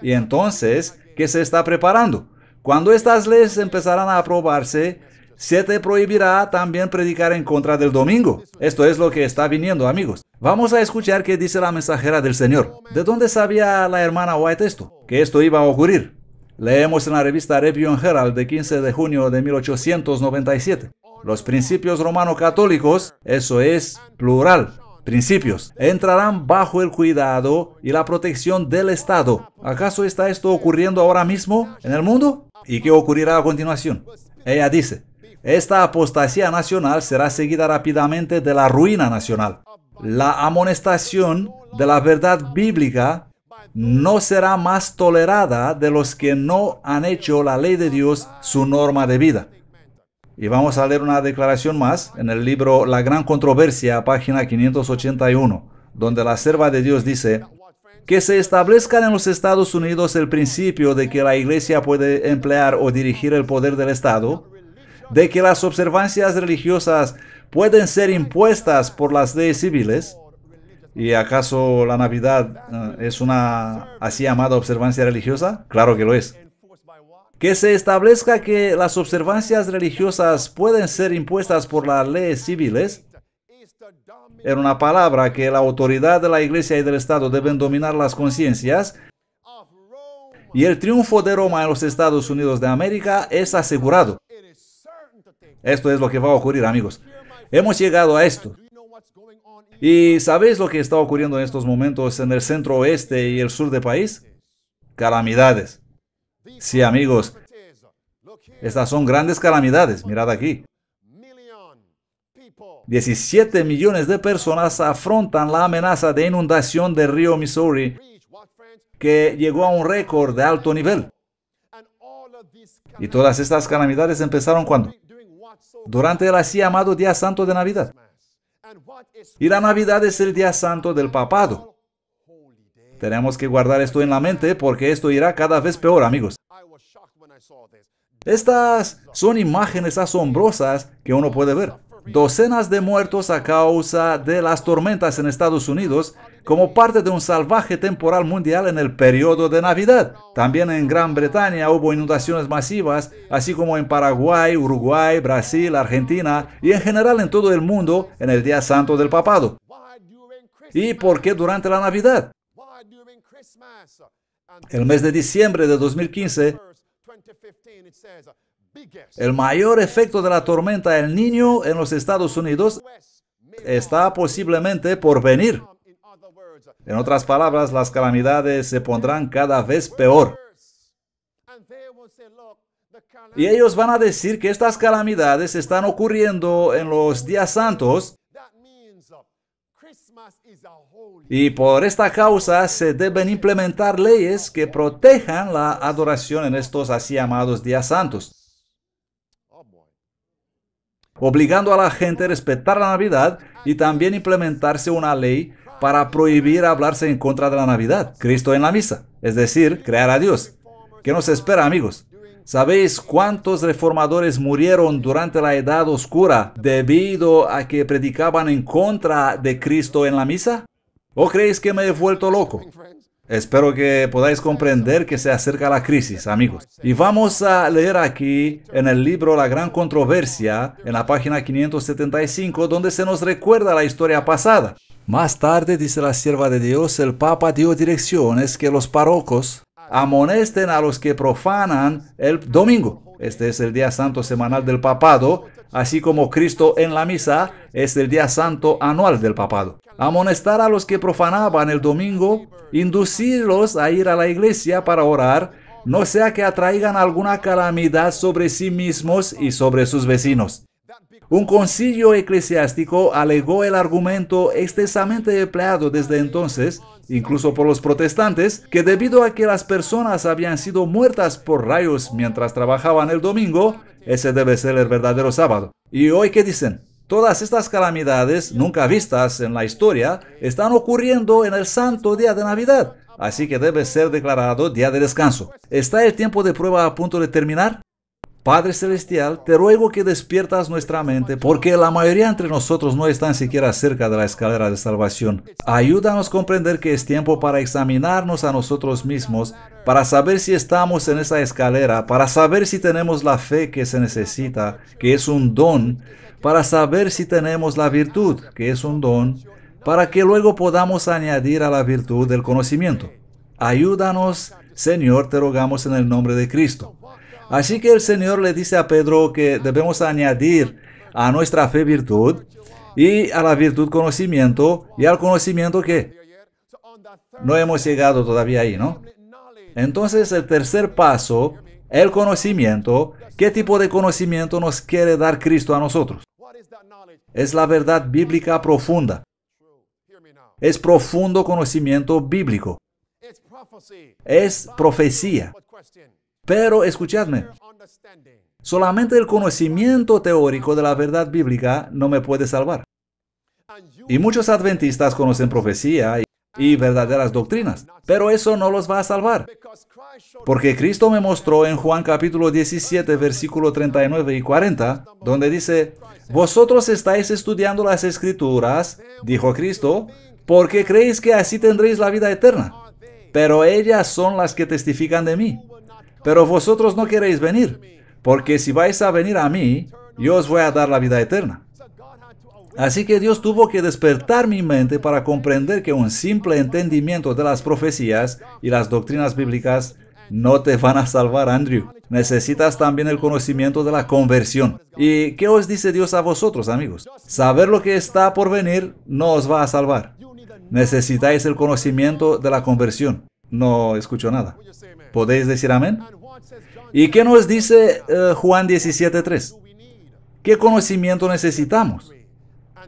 Y entonces, ¿qué se está preparando? Cuando estas leyes empezarán a aprobarse, se te prohibirá también predicar en contra del domingo. Esto es lo que está viniendo, amigos. Vamos a escuchar qué dice la mensajera del Señor. ¿De dónde sabía la hermana White esto? Que esto iba a ocurrir. Leemos en la revista Review and Herald de 15 de junio de 1897. Los principios romano-católicos, eso es plural, principios, entrarán bajo el cuidado y la protección del Estado. ¿Acaso está esto ocurriendo ahora mismo en el mundo? ¿Y qué ocurrirá a continuación? Ella dice, esta apostasía nacional será seguida rápidamente de la ruina nacional la amonestación de la verdad bíblica no será más tolerada de los que no han hecho la ley de Dios su norma de vida. Y vamos a leer una declaración más en el libro La Gran Controversia, página 581, donde la serva de Dios dice, que se establezca en los Estados Unidos el principio de que la iglesia puede emplear o dirigir el poder del Estado, de que las observancias religiosas pueden ser impuestas por las leyes civiles. ¿Y acaso la Navidad eh, es una así llamada observancia religiosa? Claro que lo es. Que se establezca que las observancias religiosas pueden ser impuestas por las leyes civiles, en una palabra que la autoridad de la Iglesia y del Estado deben dominar las conciencias, y el triunfo de Roma en los Estados Unidos de América es asegurado. Esto es lo que va a ocurrir, amigos. Hemos llegado a esto. ¿Y sabéis lo que está ocurriendo en estos momentos en el centro oeste y el sur del país? Calamidades. Sí, amigos. Estas son grandes calamidades. Mirad aquí. 17 millones de personas afrontan la amenaza de inundación del río Missouri, que llegó a un récord de alto nivel. Y todas estas calamidades empezaron cuando? durante el así llamado Día Santo de Navidad. Y la Navidad es el Día Santo del Papado. Tenemos que guardar esto en la mente porque esto irá cada vez peor, amigos. Estas son imágenes asombrosas que uno puede ver docenas de muertos a causa de las tormentas en Estados Unidos como parte de un salvaje temporal mundial en el periodo de Navidad. También en Gran Bretaña hubo inundaciones masivas, así como en Paraguay, Uruguay, Brasil, Argentina y en general en todo el mundo en el Día Santo del Papado. ¿Y por qué durante la Navidad? El mes de diciembre de 2015 el mayor efecto de la tormenta del Niño en los Estados Unidos está posiblemente por venir. En otras palabras, las calamidades se pondrán cada vez peor. Y ellos van a decir que estas calamidades están ocurriendo en los días santos. Uh, y por esta causa se deben implementar leyes que protejan la adoración en estos así llamados días santos obligando a la gente a respetar la Navidad y también implementarse una ley para prohibir hablarse en contra de la Navidad, Cristo en la misa, es decir, crear a Dios. ¿Qué nos espera, amigos? ¿Sabéis cuántos reformadores murieron durante la Edad Oscura debido a que predicaban en contra de Cristo en la misa? ¿O creéis que me he vuelto loco? Espero que podáis comprender que se acerca la crisis, amigos. Y vamos a leer aquí en el libro La Gran Controversia, en la página 575, donde se nos recuerda la historia pasada. Más tarde, dice la sierva de Dios, el Papa dio direcciones que los parrocos amonesten a los que profanan el domingo. Este es el día santo semanal del papado así como Cristo en la misa, es el día santo anual del papado. Amonestar a los que profanaban el domingo, inducirlos a ir a la iglesia para orar, no sea que atraigan alguna calamidad sobre sí mismos y sobre sus vecinos. Un concilio eclesiástico alegó el argumento extensamente empleado desde entonces, incluso por los protestantes, que debido a que las personas habían sido muertas por rayos mientras trabajaban el domingo, ese debe ser el verdadero sábado. ¿Y hoy qué dicen? Todas estas calamidades nunca vistas en la historia están ocurriendo en el santo día de Navidad, así que debe ser declarado día de descanso. ¿Está el tiempo de prueba a punto de terminar? Padre Celestial, te ruego que despiertas nuestra mente, porque la mayoría entre nosotros no están siquiera cerca de la escalera de salvación. Ayúdanos a comprender que es tiempo para examinarnos a nosotros mismos, para saber si estamos en esa escalera, para saber si tenemos la fe que se necesita, que es un don, para saber si tenemos la virtud, que es un don, para que luego podamos añadir a la virtud el conocimiento. Ayúdanos, Señor, te rogamos en el nombre de Cristo. Así que el Señor le dice a Pedro que debemos añadir a nuestra fe virtud y a la virtud conocimiento y al conocimiento que no hemos llegado todavía ahí, ¿no? Entonces el tercer paso, el conocimiento, ¿qué tipo de conocimiento nos quiere dar Cristo a nosotros? Es la verdad bíblica profunda. Es profundo conocimiento bíblico. Es profecía. Pero escuchadme, solamente el conocimiento teórico de la verdad bíblica no me puede salvar. Y muchos adventistas conocen profecía y verdaderas doctrinas, pero eso no los va a salvar. Porque Cristo me mostró en Juan capítulo 17, versículo 39 y 40, donde dice, Vosotros estáis estudiando las escrituras, dijo Cristo, porque creéis que así tendréis la vida eterna, pero ellas son las que testifican de mí pero vosotros no queréis venir, porque si vais a venir a mí, yo os voy a dar la vida eterna. Así que Dios tuvo que despertar mi mente para comprender que un simple entendimiento de las profecías y las doctrinas bíblicas no te van a salvar, Andrew. Necesitas también el conocimiento de la conversión. ¿Y qué os dice Dios a vosotros, amigos? Saber lo que está por venir no os va a salvar. Necesitáis el conocimiento de la conversión. No escucho nada. ¿Podéis decir amén? ¿Y qué nos dice eh, Juan Juan 17.3? ¿Qué conocimiento necesitamos?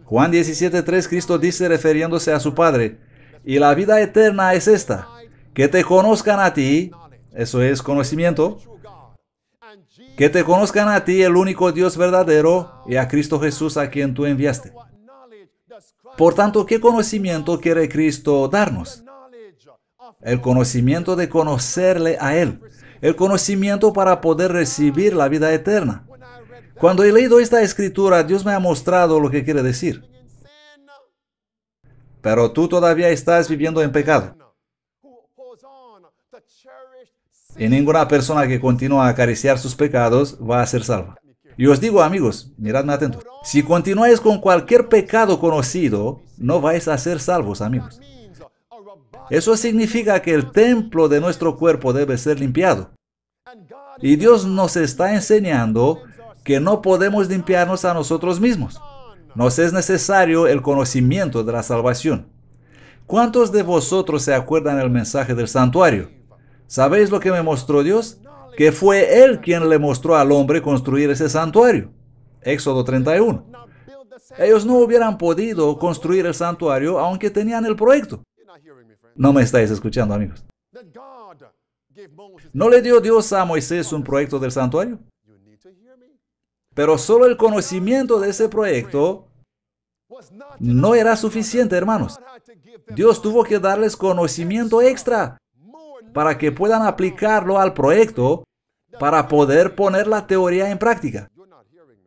Juan 17.3 Cristo dice refiriéndose a su Padre, y la vida eterna es esta, que te conozcan a ti, eso es conocimiento, que te conozcan a ti el único Dios verdadero y a Cristo Jesús a quien tú enviaste. Por tanto, ¿qué conocimiento quiere Cristo darnos? El conocimiento de conocerle a Él. El conocimiento para poder recibir la vida eterna. Cuando he leído esta escritura, Dios me ha mostrado lo que quiere decir. Pero tú todavía estás viviendo en pecado. Y ninguna persona que continúa a acariciar sus pecados va a ser salva. Y os digo, amigos, miradme atentos. Si continuáis con cualquier pecado conocido, no vais a ser salvos, amigos. Eso significa que el templo de nuestro cuerpo debe ser limpiado. Y Dios nos está enseñando que no podemos limpiarnos a nosotros mismos. Nos es necesario el conocimiento de la salvación. ¿Cuántos de vosotros se acuerdan del mensaje del santuario? ¿Sabéis lo que me mostró Dios? Que fue Él quien le mostró al hombre construir ese santuario. Éxodo 31. Ellos no hubieran podido construir el santuario aunque tenían el proyecto. No me estáis escuchando, amigos. ¿No le dio Dios a Moisés un proyecto del santuario? Pero solo el conocimiento de ese proyecto no era suficiente, hermanos. Dios tuvo que darles conocimiento extra para que puedan aplicarlo al proyecto para poder poner la teoría en práctica.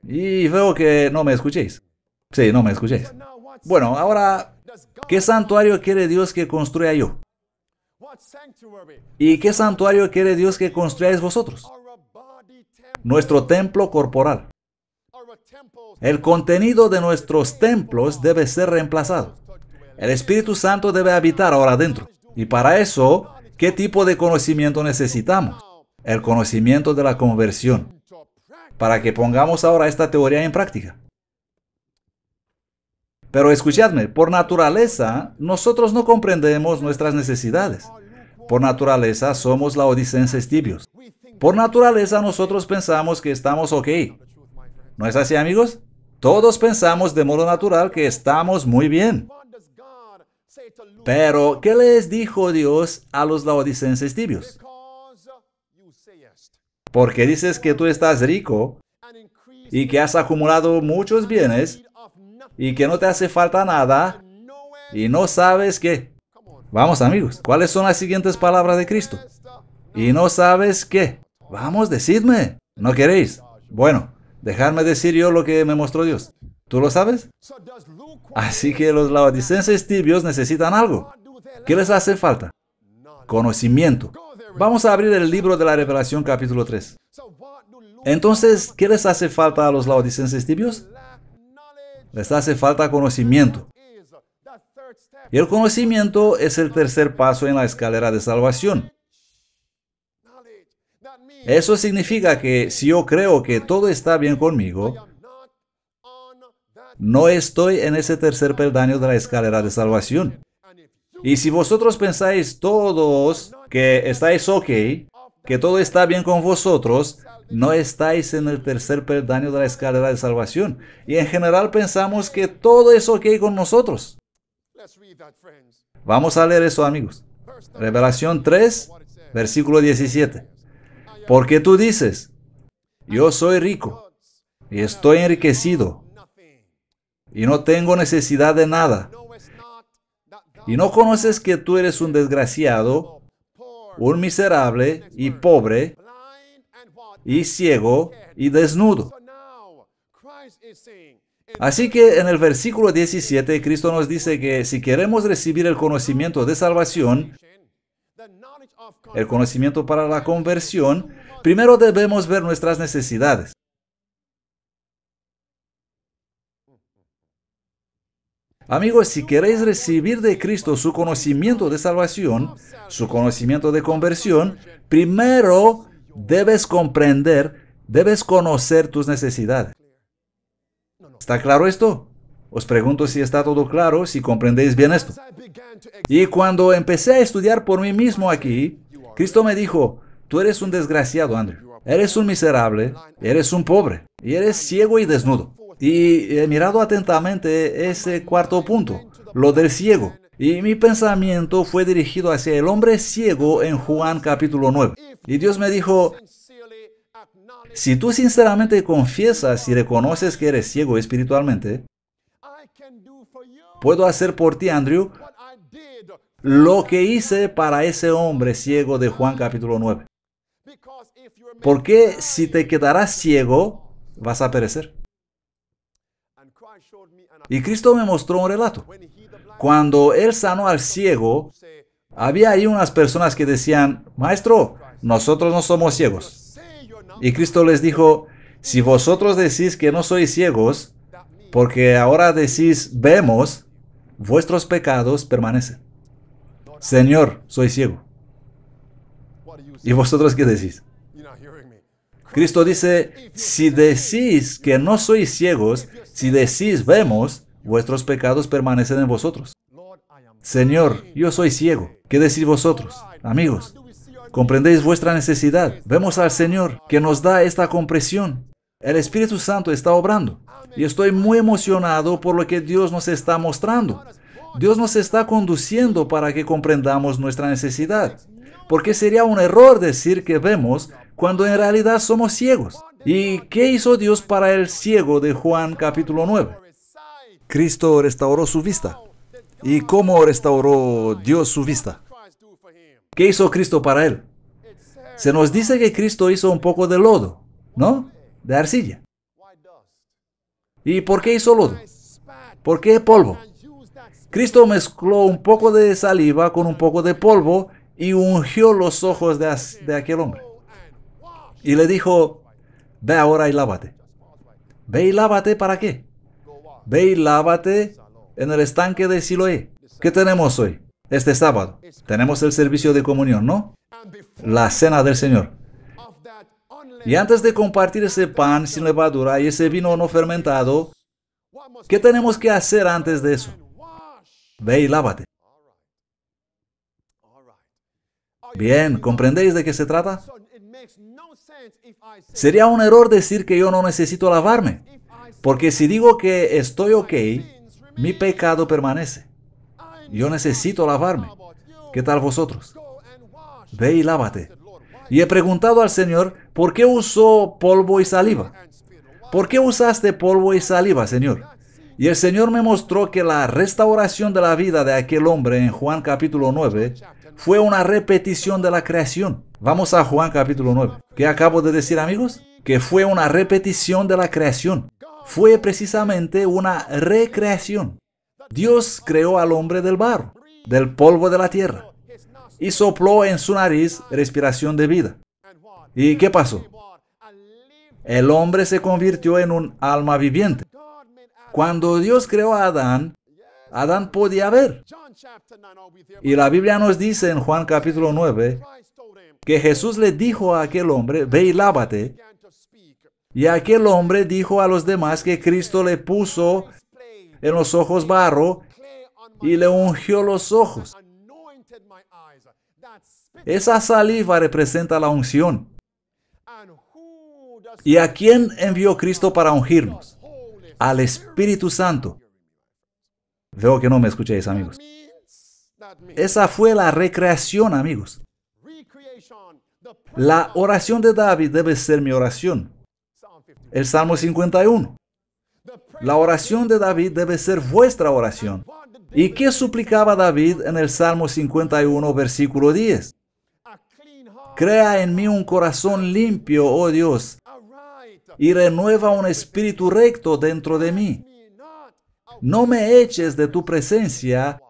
Y veo que no me escuchéis. Sí, no me escuchéis. Bueno, ahora ¿Qué santuario quiere Dios que construya yo? ¿Y qué santuario quiere Dios que construyáis vosotros? Nuestro templo corporal. El contenido de nuestros templos debe ser reemplazado. El Espíritu Santo debe habitar ahora dentro. Y para eso, ¿qué tipo de conocimiento necesitamos? El conocimiento de la conversión. Para que pongamos ahora esta teoría en práctica. Pero escuchadme, por naturaleza nosotros no comprendemos nuestras necesidades. Por naturaleza somos laodicenses tibios. Por naturaleza nosotros pensamos que estamos ok. ¿No es así amigos? Todos pensamos de modo natural que estamos muy bien. Pero, ¿qué les dijo Dios a los laodicenses tibios? Porque dices que tú estás rico y que has acumulado muchos bienes y que no te hace falta nada y no sabes qué. Vamos amigos, ¿cuáles son las siguientes palabras de Cristo? Y no sabes qué. Vamos, decidme. ¿No queréis? Bueno, dejadme decir yo lo que me mostró Dios. ¿Tú lo sabes? Así que los laodicenses tibios necesitan algo. ¿Qué les hace falta? Conocimiento. Vamos a abrir el libro de la Revelación capítulo 3. Entonces, ¿qué les hace falta a los laodicenses tibios? Les hace falta conocimiento. Y el conocimiento es el tercer paso en la escalera de salvación. Eso significa que si yo creo que todo está bien conmigo, no estoy en ese tercer peldaño de la escalera de salvación. Y si vosotros pensáis todos que estáis ok, que todo está bien con vosotros, no estáis en el tercer peldaño de la escalera de salvación. Y en general pensamos que todo es ok con nosotros. Vamos a leer eso, amigos. Revelación 3, versículo 17. Porque tú dices, yo soy rico y estoy enriquecido y no tengo necesidad de nada. Y no conoces que tú eres un desgraciado, un miserable y pobre y ciego y desnudo. Así que en el versículo 17 Cristo nos dice que si queremos recibir el conocimiento de salvación, el conocimiento para la conversión, primero debemos ver nuestras necesidades. Amigos, si queréis recibir de Cristo su conocimiento de salvación, su conocimiento de conversión, primero debes comprender, debes conocer tus necesidades. ¿Está claro esto? Os pregunto si está todo claro, si comprendéis bien esto. Y cuando empecé a estudiar por mí mismo aquí, Cristo me dijo, tú eres un desgraciado, Andrew. Eres un miserable, eres un pobre, y eres ciego y desnudo y he eh, mirado atentamente ese cuarto punto, lo del ciego. Y mi pensamiento fue dirigido hacia el hombre ciego en Juan capítulo 9. Y Dios me dijo, si tú sinceramente confiesas y reconoces que eres ciego espiritualmente, puedo hacer por ti, Andrew, lo que hice para ese hombre ciego de Juan capítulo 9. Porque si te quedarás ciego, vas a perecer. Y Cristo me mostró un relato. Cuando él sanó al ciego, había ahí unas personas que decían, Maestro, nosotros no somos ciegos. Y Cristo les dijo, si vosotros decís que no sois ciegos, porque ahora decís, vemos, vuestros pecados permanecen. Señor, soy ciego. ¿Y vosotros qué decís? Cristo dice, si decís que no sois ciegos, si decís vemos, vuestros pecados permanecen en vosotros. Señor, yo soy ciego. ¿Qué decís vosotros? Amigos, comprendéis vuestra necesidad. Vemos al Señor que nos da esta compresión. El Espíritu Santo está obrando. Y estoy muy emocionado por lo que Dios nos está mostrando. Dios nos está conduciendo para que comprendamos nuestra necesidad. Porque sería un error decir que vemos cuando en realidad somos ciegos. ¿Y qué hizo Dios para el ciego de Juan capítulo 9? Cristo restauró su vista. ¿Y cómo restauró Dios su vista? ¿Qué hizo Cristo para él? Se nos dice que Cristo hizo un poco de lodo, ¿no? De arcilla. ¿Y por qué hizo lodo? ¿Por qué polvo? Cristo mezcló un poco de saliva con un poco de polvo y ungió los ojos de, de aquel hombre. Y le dijo, Ve ahora y lávate. Ve y lávate para qué? Ve y lávate en el estanque de Siloé. ¿Qué tenemos hoy? Este sábado. Tenemos el servicio de comunión, ¿no? La cena del Señor. Y antes de compartir ese pan sin levadura y ese vino no fermentado, ¿qué tenemos que hacer antes de eso? Ve y lávate. Bien, ¿comprendéis de qué se trata? Sería un error decir que yo no necesito lavarme, porque si digo que estoy ok, mi pecado permanece. Yo necesito lavarme. ¿Qué tal vosotros? Ve y lávate. Y he preguntado al Señor, ¿por qué usó polvo y saliva? ¿Por qué usaste polvo y saliva, Señor? Y el Señor me mostró que la restauración de la vida de aquel hombre en Juan capítulo 9 fue una repetición de la creación. Vamos a Juan capítulo 9. ¿Qué acabo de decir amigos? Que fue una repetición de la creación. Fue precisamente una recreación. Dios creó al hombre del barro, del polvo de la tierra, y sopló en su nariz respiración de vida. ¿Y qué pasó? El hombre se convirtió en un alma viviente. Cuando Dios creó a Adán, Adán podía ver. Y la Biblia nos dice en Juan capítulo 9 que Jesús le dijo a aquel hombre, ve y lávate. Y aquel hombre dijo a los demás que Cristo le puso en los ojos barro y le ungió los ojos. Esa saliva representa la unción. ¿Y a quién envió Cristo para ungirnos? Al Espíritu Santo. Veo que no me escucháis, amigos. Esa fue la recreación, amigos. La oración de David debe ser mi oración. El Salmo 51. La oración de David debe ser vuestra oración. ¿Y qué suplicaba David en el Salmo 51, versículo 10? Crea en mí un corazón limpio, oh Dios, y renueva un espíritu recto dentro de mí no me eches de tu presencia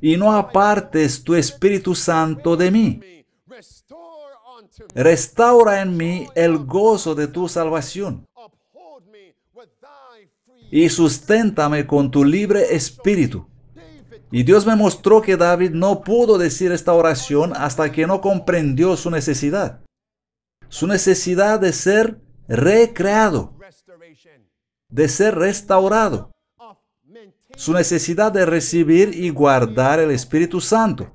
y no apartes tu Espíritu Santo de mí. Restaura en mí el gozo de tu salvación y susténtame con tu libre espíritu. Y Dios me mostró que David no pudo decir esta oración hasta que no comprendió su necesidad. Su necesidad de ser recreado de ser restaurado, su necesidad de recibir y guardar el Espíritu Santo,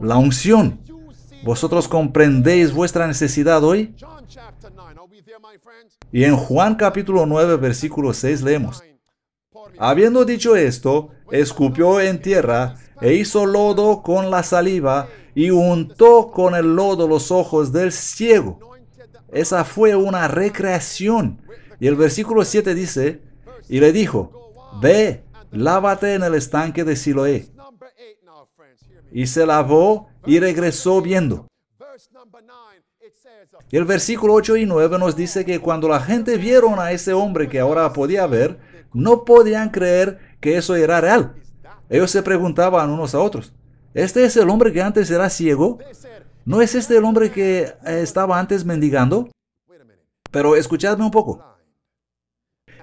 la unción. ¿Vosotros comprendéis vuestra necesidad hoy? Y en Juan capítulo 9, versículo 6 leemos, Habiendo dicho esto, escupió en tierra e hizo lodo con la saliva y untó con el lodo los ojos del ciego. Esa fue una recreación y el versículo 7 dice, y le dijo, ve, lávate en el estanque de Siloé. Y se lavó y regresó viendo. Y el versículo 8 y 9 nos dice que cuando la gente vieron a ese hombre que ahora podía ver, no podían creer que eso era real. Ellos se preguntaban unos a otros, ¿este es el hombre que antes era ciego? ¿No es este el hombre que eh, estaba antes mendigando? Pero escuchadme un poco.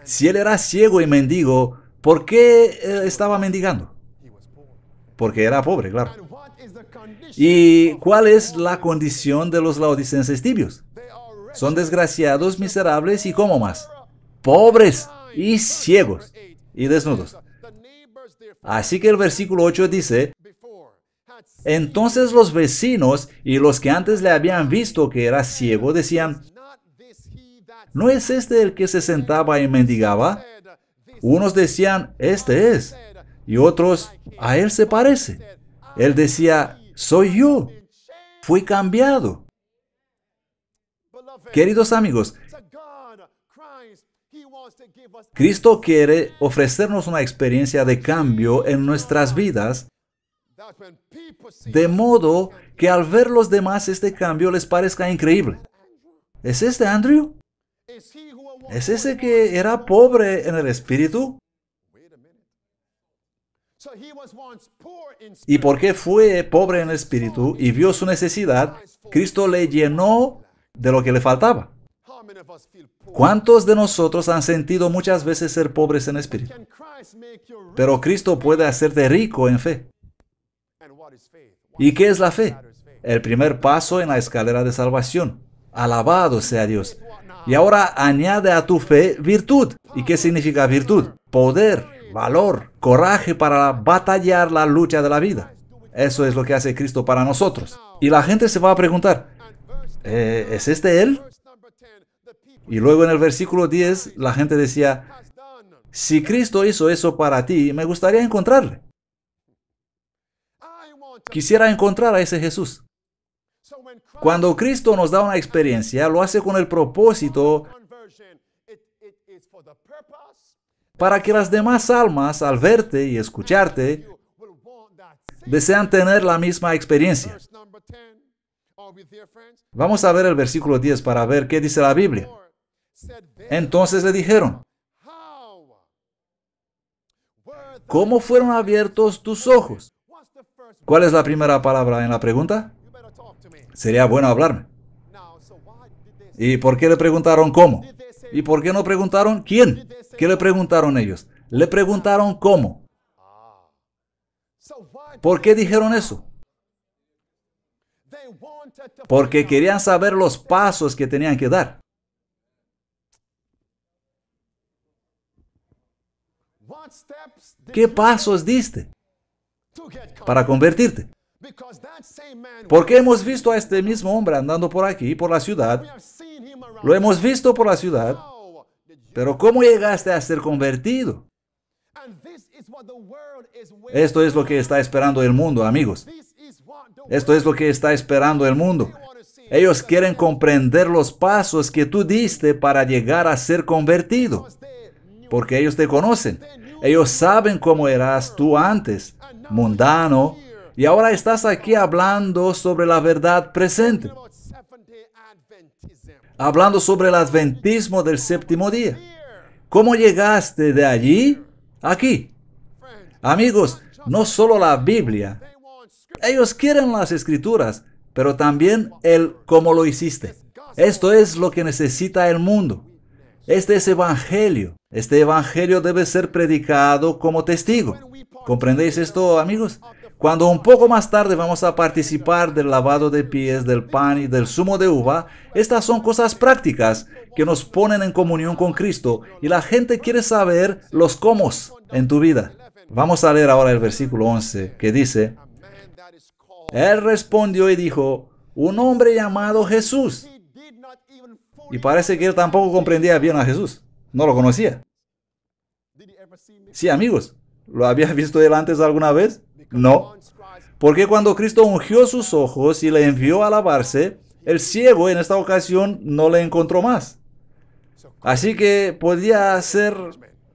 Si él era ciego y mendigo, ¿por qué eh, estaba mendigando? Porque era pobre, claro. ¿Y cuál es la condición de los laodicenses tibios? Son desgraciados, miserables y ¿cómo más? Pobres y ciegos y desnudos. Así que el versículo 8 dice, entonces los vecinos y los que antes le habían visto que era ciego decían, ¿No es este el que se sentaba y mendigaba? Unos decían, este es, y otros, a él se parece. Él decía, soy yo, fui cambiado. Queridos amigos, Cristo quiere ofrecernos una experiencia de cambio en nuestras vidas, de modo que al ver los demás este cambio les parezca increíble. ¿Es este Andrew? ¿Es ese que era pobre en el espíritu? Y porque fue pobre en el espíritu y vio su necesidad, Cristo le llenó de lo que le faltaba. ¿Cuántos de nosotros han sentido muchas veces ser pobres en espíritu? Pero Cristo puede hacerte rico en fe. ¿Y qué es la fe? El primer paso en la escalera de salvación. Alabado sea Dios. Y ahora añade a tu fe virtud. ¿Y qué significa virtud? Poder, valor, coraje para batallar la lucha de la vida. Eso es lo que hace Cristo para nosotros. Y la gente se va a preguntar, eh, ¿es este Él? Y luego en el versículo 10 la gente decía, si Cristo hizo eso para ti, me gustaría encontrarle. Quisiera encontrar a ese Jesús. Cuando Cristo nos da una experiencia, lo hace con el propósito para que las demás almas, al verte y escucharte, desean tener la misma experiencia. Vamos a ver el versículo 10 para ver qué dice la Biblia. Entonces le dijeron, ¿cómo fueron abiertos tus ojos? ¿Cuál es la primera palabra en la pregunta? Sería bueno hablarme. ¿Y por qué le preguntaron cómo? ¿Y por qué no preguntaron quién? ¿Qué le preguntaron ellos? Le preguntaron cómo. ¿Por qué dijeron eso? Porque querían saber los pasos que tenían que dar. ¿Qué pasos diste para convertirte? Porque hemos visto a este mismo hombre andando por aquí, por la ciudad. Lo hemos visto por la ciudad. Pero ¿cómo llegaste a ser convertido? Esto es lo que está esperando el mundo, amigos. Esto es lo que está esperando el mundo. Ellos quieren comprender los pasos que tú diste para llegar a ser convertido. Porque ellos te conocen. Ellos saben cómo eras tú antes, mundano, y ahora estás aquí hablando sobre la verdad presente. Hablando sobre el adventismo del séptimo día. ¿Cómo llegaste de allí aquí? Amigos, no solo la Biblia. Ellos quieren las escrituras, pero también el cómo lo hiciste. Esto es lo que necesita el mundo. Este es evangelio. Este evangelio debe ser predicado como testigo. ¿Comprendéis esto, amigos? Cuando un poco más tarde vamos a participar del lavado de pies, del pan y del zumo de uva, estas son cosas prácticas que nos ponen en comunión con Cristo y la gente quiere saber los cómo en tu vida. Vamos a leer ahora el versículo 11 que dice, Él respondió y dijo, un hombre llamado Jesús. Y parece que él tampoco comprendía bien a Jesús, no lo conocía. Sí, amigos, ¿lo había visto él antes alguna vez? No, porque cuando Cristo ungió sus ojos y le envió a lavarse, el ciego en esta ocasión no le encontró más. Así que podía ser,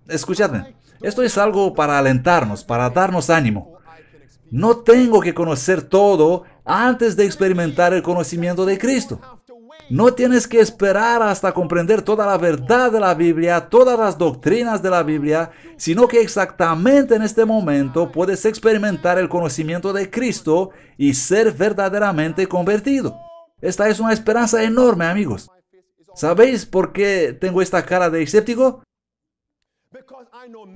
escuchadme, esto es algo para alentarnos, para darnos ánimo. No tengo que conocer todo antes de experimentar el conocimiento de Cristo. No tienes que esperar hasta comprender toda la verdad de la Biblia, todas las doctrinas de la Biblia, sino que exactamente en este momento puedes experimentar el conocimiento de Cristo y ser verdaderamente convertido. Esta es una esperanza enorme, amigos. ¿Sabéis por qué tengo esta cara de escéptico?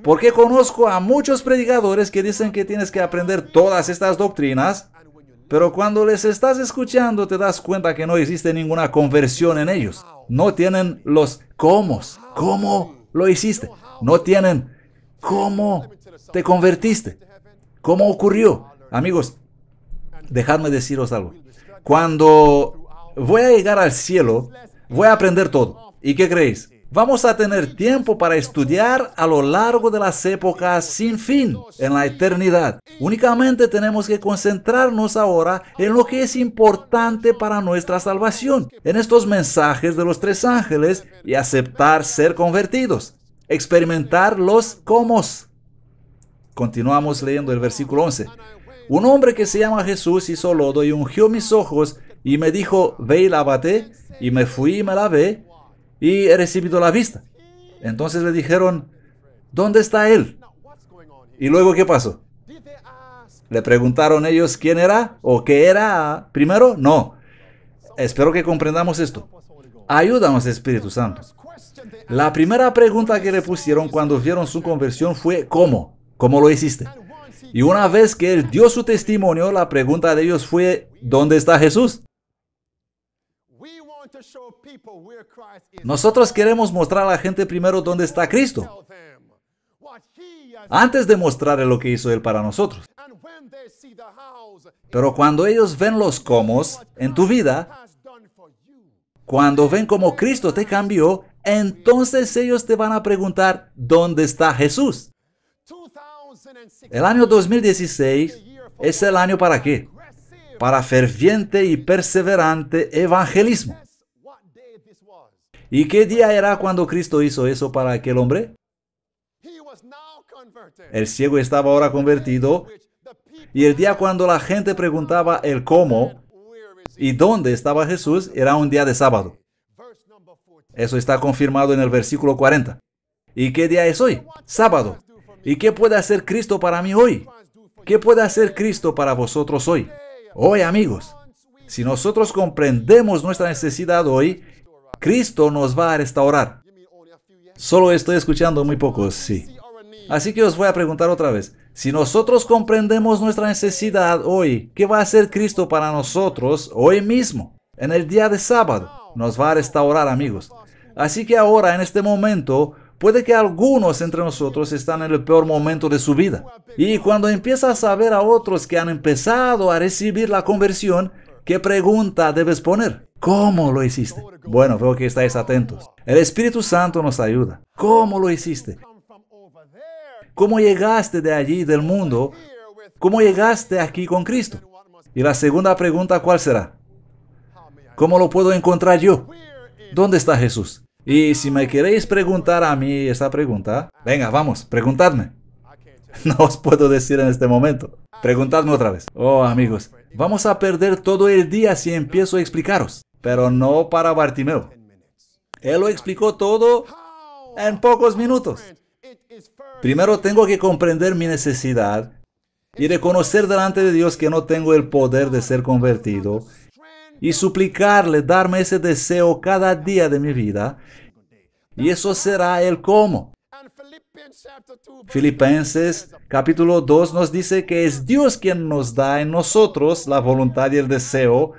Porque conozco a muchos predicadores que dicen que tienes que aprender todas estas doctrinas pero cuando les estás escuchando te das cuenta que no existe ninguna conversión en ellos. No tienen los cómo. ¿Cómo lo hiciste? No tienen cómo te convertiste. ¿Cómo ocurrió? Amigos, dejadme deciros algo. Cuando voy a llegar al cielo, voy a aprender todo. ¿Y qué creéis? Vamos a tener tiempo para estudiar a lo largo de las épocas sin fin, en la eternidad. Únicamente tenemos que concentrarnos ahora en lo que es importante para nuestra salvación, en estos mensajes de los tres ángeles y aceptar ser convertidos, experimentar los cómo. Continuamos leyendo el versículo 11. Un hombre que se llama Jesús hizo lodo y ungió mis ojos y me dijo, ve y lávate, y me fui y me lavé y he recibido la vista. Entonces le dijeron, ¿dónde está él? Y luego, ¿qué pasó? ¿Le preguntaron ellos quién era o qué era primero? No. Espero que comprendamos esto. Ayúdanos, Espíritu Santo. La primera pregunta que le pusieron cuando vieron su conversión fue ¿cómo? ¿Cómo lo hiciste? Y una vez que él dio su testimonio, la pregunta de ellos fue ¿dónde está Jesús? Nosotros queremos mostrar a la gente primero dónde está Cristo, antes de mostrarle lo que hizo Él para nosotros. Pero cuando ellos ven los comos en tu vida, cuando ven cómo Cristo te cambió, entonces ellos te van a preguntar, ¿dónde está Jesús? El año 2016 es el año para qué? Para ferviente y perseverante evangelismo. ¿Y qué día era cuando Cristo hizo eso para aquel hombre? El ciego estaba ahora convertido. Y el día cuando la gente preguntaba el cómo y dónde estaba Jesús era un día de sábado. Eso está confirmado en el versículo 40. ¿Y qué día es hoy? Sábado. ¿Y qué puede hacer Cristo para mí hoy? ¿Qué puede hacer Cristo para vosotros hoy? Hoy, amigos, si nosotros comprendemos nuestra necesidad hoy Cristo nos va a restaurar. Solo estoy escuchando muy pocos, sí. Así que os voy a preguntar otra vez. Si nosotros comprendemos nuestra necesidad hoy, ¿qué va a hacer Cristo para nosotros hoy mismo? En el día de sábado. Nos va a restaurar, amigos. Así que ahora, en este momento, puede que algunos entre nosotros están en el peor momento de su vida. Y cuando empiezas a saber a otros que han empezado a recibir la conversión, ¿Qué pregunta debes poner? ¿Cómo lo hiciste? Bueno, veo que estáis atentos. El Espíritu Santo nos ayuda. ¿Cómo lo hiciste? ¿Cómo llegaste de allí, del mundo? ¿Cómo llegaste aquí con Cristo? Y la segunda pregunta, ¿cuál será? ¿Cómo lo puedo encontrar yo? ¿Dónde está Jesús? Y si me queréis preguntar a mí esta pregunta, venga, vamos, preguntadme. No os puedo decir en este momento. Preguntadme otra vez. Oh, amigos, Vamos a perder todo el día si empiezo a explicaros, pero no para Bartimeo. Él lo explicó todo en pocos minutos. Primero tengo que comprender mi necesidad y reconocer delante de Dios que no tengo el poder de ser convertido y suplicarle darme ese deseo cada día de mi vida. Y eso será el cómo. Filipenses capítulo 2 nos dice que es Dios quien nos da en nosotros la voluntad y el deseo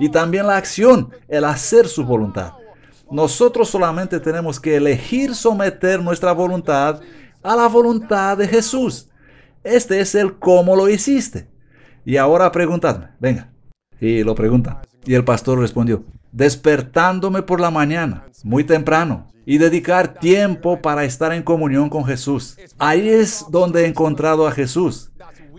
y también la acción, el hacer su voluntad. Nosotros solamente tenemos que elegir someter nuestra voluntad a la voluntad de Jesús. Este es el cómo lo hiciste. Y ahora preguntadme, venga. Y lo pregunta. Y el pastor respondió, despertándome por la mañana, muy temprano, y dedicar tiempo para estar en comunión con Jesús. Ahí es donde he encontrado a Jesús.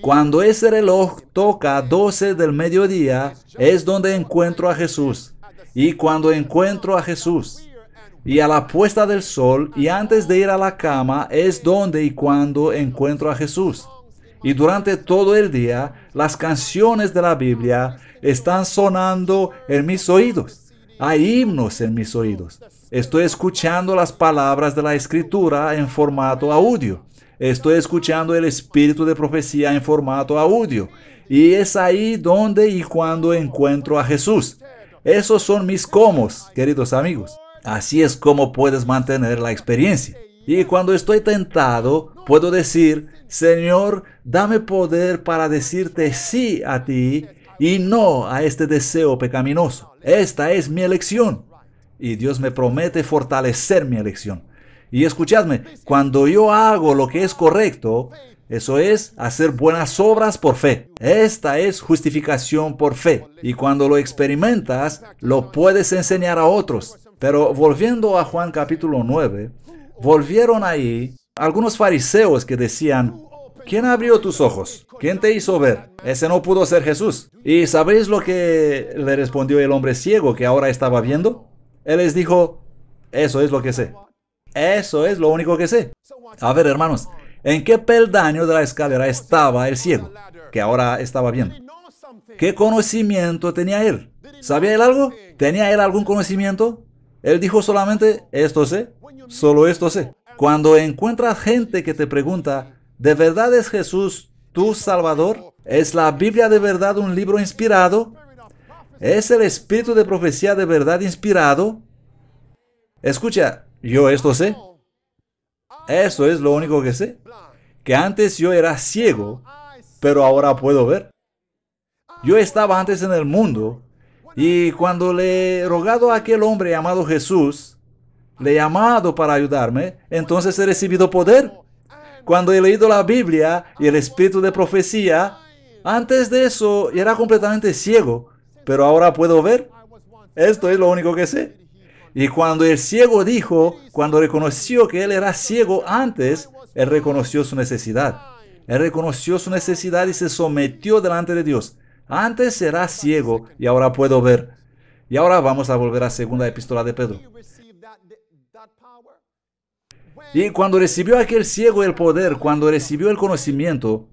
Cuando ese reloj toca 12 del mediodía, es donde encuentro a Jesús. Y cuando encuentro a Jesús y a la puesta del sol y antes de ir a la cama, es donde y cuando encuentro a Jesús. Y durante todo el día, las canciones de la Biblia están sonando en mis oídos. Hay himnos en mis oídos. Estoy escuchando las palabras de la escritura en formato audio. Estoy escuchando el espíritu de profecía en formato audio. Y es ahí donde y cuando encuentro a Jesús. Esos son mis comos, queridos amigos. Así es como puedes mantener la experiencia. Y cuando estoy tentado, puedo decir, Señor, dame poder para decirte sí a ti y no a este deseo pecaminoso. Esta es mi elección y Dios me promete fortalecer mi elección. Y escuchadme, cuando yo hago lo que es correcto, eso es hacer buenas obras por fe. Esta es justificación por fe. Y cuando lo experimentas, lo puedes enseñar a otros. Pero volviendo a Juan capítulo 9, volvieron ahí algunos fariseos que decían, ¿quién abrió tus ojos? ¿Quién te hizo ver? Ese no pudo ser Jesús. ¿Y sabéis lo que le respondió el hombre ciego que ahora estaba viendo? Él les dijo, eso es lo que sé. Eso es lo único que sé. A ver, hermanos, ¿en qué peldaño de la escalera estaba el ciego? Que ahora estaba bien ¿Qué conocimiento tenía él? ¿Sabía él algo? ¿Tenía él algún conocimiento? Él dijo solamente, esto sé, solo esto sé. Cuando encuentras gente que te pregunta, ¿de verdad es Jesús tu Salvador? ¿Es la Biblia de verdad un libro inspirado? Es el espíritu de profecía de verdad inspirado. Escucha, yo esto sé. Eso es lo único que sé. Que antes yo era ciego, pero ahora puedo ver. Yo estaba antes en el mundo y cuando le he rogado a aquel hombre llamado Jesús, le he llamado para ayudarme, entonces he recibido poder. Cuando he leído la Biblia y el espíritu de profecía, antes de eso era completamente ciego, pero ahora puedo ver. Esto es lo único que sé. Y cuando el ciego dijo, cuando reconoció que él era ciego antes, él reconoció su necesidad. Él reconoció su necesidad y se sometió delante de Dios. Antes era ciego y ahora puedo ver. Y ahora vamos a volver a segunda epístola de Pedro. Y cuando recibió aquel ciego el poder, cuando recibió el conocimiento,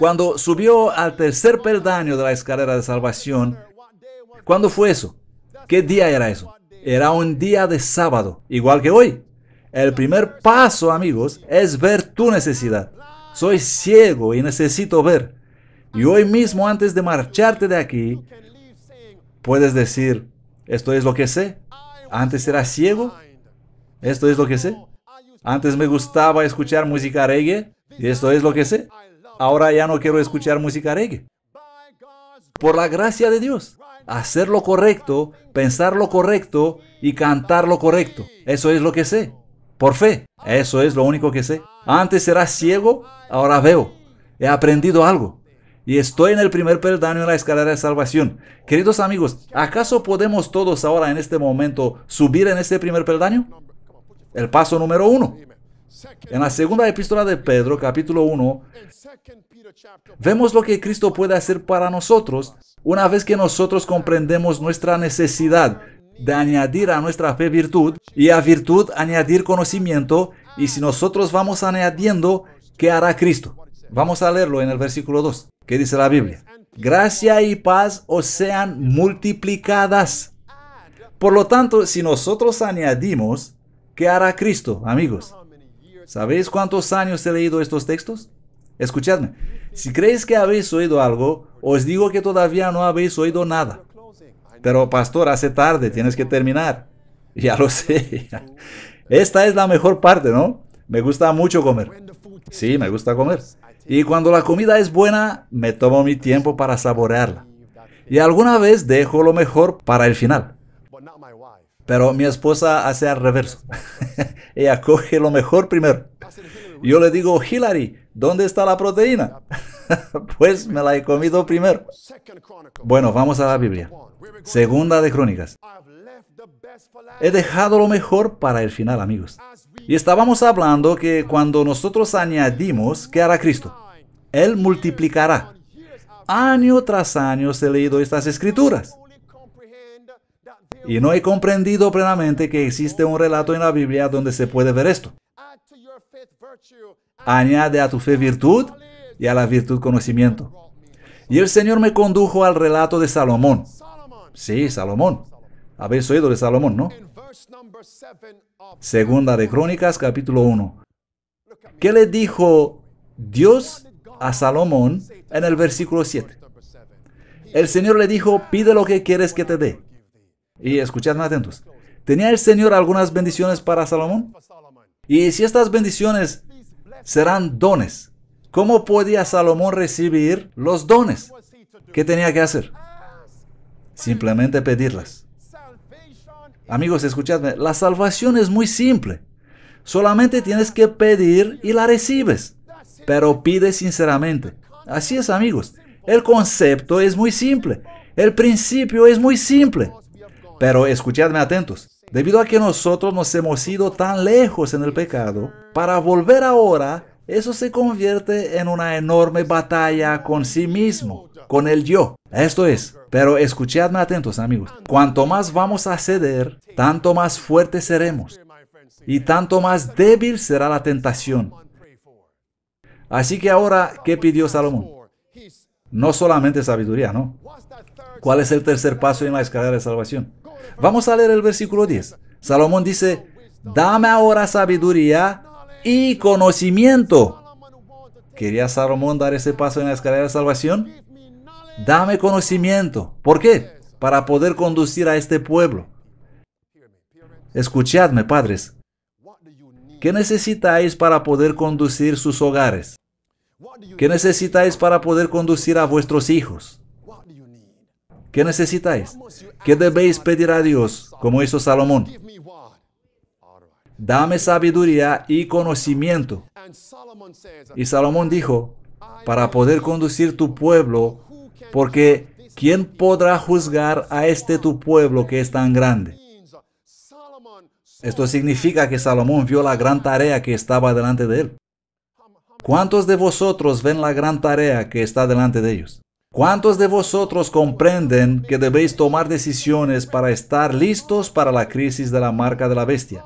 cuando subió al tercer peldaño de la escalera de salvación, ¿cuándo fue eso? ¿Qué día era eso? Era un día de sábado, igual que hoy. El primer paso, amigos, es ver tu necesidad. Soy ciego y necesito ver. Y hoy mismo, antes de marcharte de aquí, puedes decir, esto es lo que sé. Antes era ciego. Esto es lo que sé. Antes me gustaba escuchar música reggae. Y esto es lo que sé. Ahora ya no quiero escuchar música reggae. Por la gracia de Dios, hacer lo correcto, pensar lo correcto y cantar lo correcto. Eso es lo que sé. Por fe, eso es lo único que sé. Antes era ciego, ahora veo. He aprendido algo. Y estoy en el primer peldaño en la escalera de salvación. Queridos amigos, ¿acaso podemos todos ahora en este momento subir en este primer peldaño? El paso número uno. En la segunda epístola de Pedro, capítulo 1, vemos lo que Cristo puede hacer para nosotros una vez que nosotros comprendemos nuestra necesidad de añadir a nuestra fe virtud y a virtud añadir conocimiento y si nosotros vamos añadiendo, ¿qué hará Cristo? Vamos a leerlo en el versículo 2, que dice la Biblia. Gracia y paz os sean multiplicadas. Por lo tanto, si nosotros añadimos, ¿qué hará Cristo, amigos? ¿Sabéis cuántos años he leído estos textos? Escuchadme, si creéis que habéis oído algo, os digo que todavía no habéis oído nada. Pero pastor, hace tarde, tienes que terminar. Ya lo sé. Esta es la mejor parte, ¿no? Me gusta mucho comer. Sí, me gusta comer. Y cuando la comida es buena, me tomo mi tiempo para saborearla. Y alguna vez dejo lo mejor para el final. Pero mi esposa hace al reverso. Ella coge lo mejor primero. Yo le digo, Hillary, ¿dónde está la proteína? pues me la he comido primero. Bueno, vamos a la Biblia. Segunda de Crónicas. He dejado lo mejor para el final, amigos. Y estábamos hablando que cuando nosotros añadimos, ¿qué hará Cristo? Él multiplicará. Año tras año he leído estas escrituras y no he comprendido plenamente que existe un relato en la Biblia donde se puede ver esto. Añade a tu fe virtud y a la virtud conocimiento. Y el Señor me condujo al relato de Salomón. Sí, Salomón. Habéis oído de Salomón, ¿no? Segunda de Crónicas, capítulo 1. ¿Qué le dijo Dios a Salomón en el versículo 7? El Señor le dijo, pide lo que quieres que te dé. Y escuchadme atentos. ¿Tenía el Señor algunas bendiciones para Salomón? Y si estas bendiciones serán dones, ¿cómo podía Salomón recibir los dones? ¿Qué tenía que hacer? Simplemente pedirlas. Amigos, escuchadme, la salvación es muy simple. Solamente tienes que pedir y la recibes, pero pide sinceramente. Así es, amigos. El concepto es muy simple. El principio es muy simple. Pero escuchadme atentos. Debido a que nosotros nos hemos ido tan lejos en el pecado, para volver ahora, eso se convierte en una enorme batalla con sí mismo, con el yo. Esto es, pero escuchadme atentos amigos, cuanto más vamos a ceder, tanto más fuertes seremos y tanto más débil será la tentación. Así que ahora, ¿qué pidió Salomón? No solamente sabiduría, ¿no? ¿Cuál es el tercer paso en la escalera de salvación? Vamos a leer el versículo 10. Salomón dice, dame ahora sabiduría y conocimiento. ¿Quería Salomón dar ese paso en la escalera de salvación? Dame conocimiento. ¿Por qué? Para poder conducir a este pueblo. Escuchadme, padres. ¿Qué necesitáis para poder conducir sus hogares? ¿Qué necesitáis para poder conducir a vuestros hijos? ¿Qué necesitáis? ¿Qué debéis pedir a Dios, como hizo Salomón? Dame sabiduría y conocimiento. Y Salomón dijo, para poder conducir tu pueblo, porque ¿quién podrá juzgar a este tu pueblo que es tan grande? Esto significa que Salomón vio la gran tarea que estaba delante de él. ¿Cuántos de vosotros ven la gran tarea que está delante de ellos? ¿Cuántos de vosotros comprenden que debéis tomar decisiones para estar listos para la crisis de la marca de la bestia?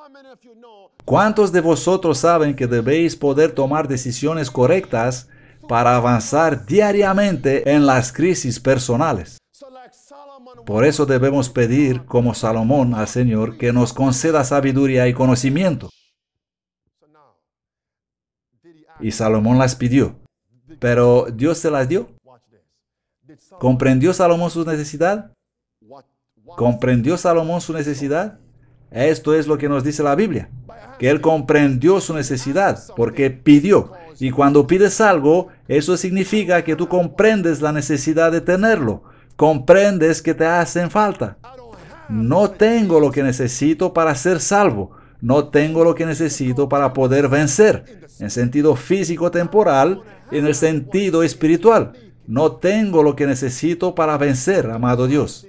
¿Cuántos de vosotros saben que debéis poder tomar decisiones correctas para avanzar diariamente en las crisis personales? Por eso debemos pedir, como Salomón, al Señor que nos conceda sabiduría y conocimiento. Y Salomón las pidió, pero Dios se las dio. ¿Comprendió Salomón su necesidad? ¿Comprendió Salomón su necesidad? Esto es lo que nos dice la Biblia, que él comprendió su necesidad porque pidió. Y cuando pides algo, eso significa que tú comprendes la necesidad de tenerlo, comprendes que te hacen falta. No tengo lo que necesito para ser salvo, no tengo lo que necesito para poder vencer, en sentido físico temporal, en el sentido espiritual. No tengo lo que necesito para vencer, amado Dios.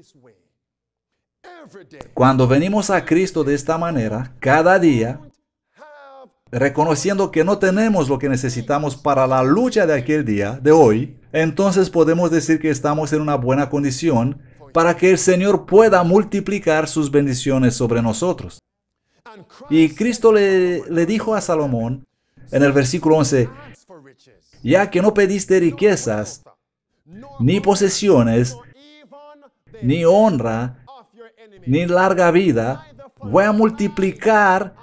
Cuando venimos a Cristo de esta manera, cada día, reconociendo que no tenemos lo que necesitamos para la lucha de aquel día, de hoy, entonces podemos decir que estamos en una buena condición para que el Señor pueda multiplicar sus bendiciones sobre nosotros. Y Cristo le, dijo a Salomón en el versículo 11, ya que no pediste riquezas, ni posesiones, ni honra, ni larga vida, voy a multiplicar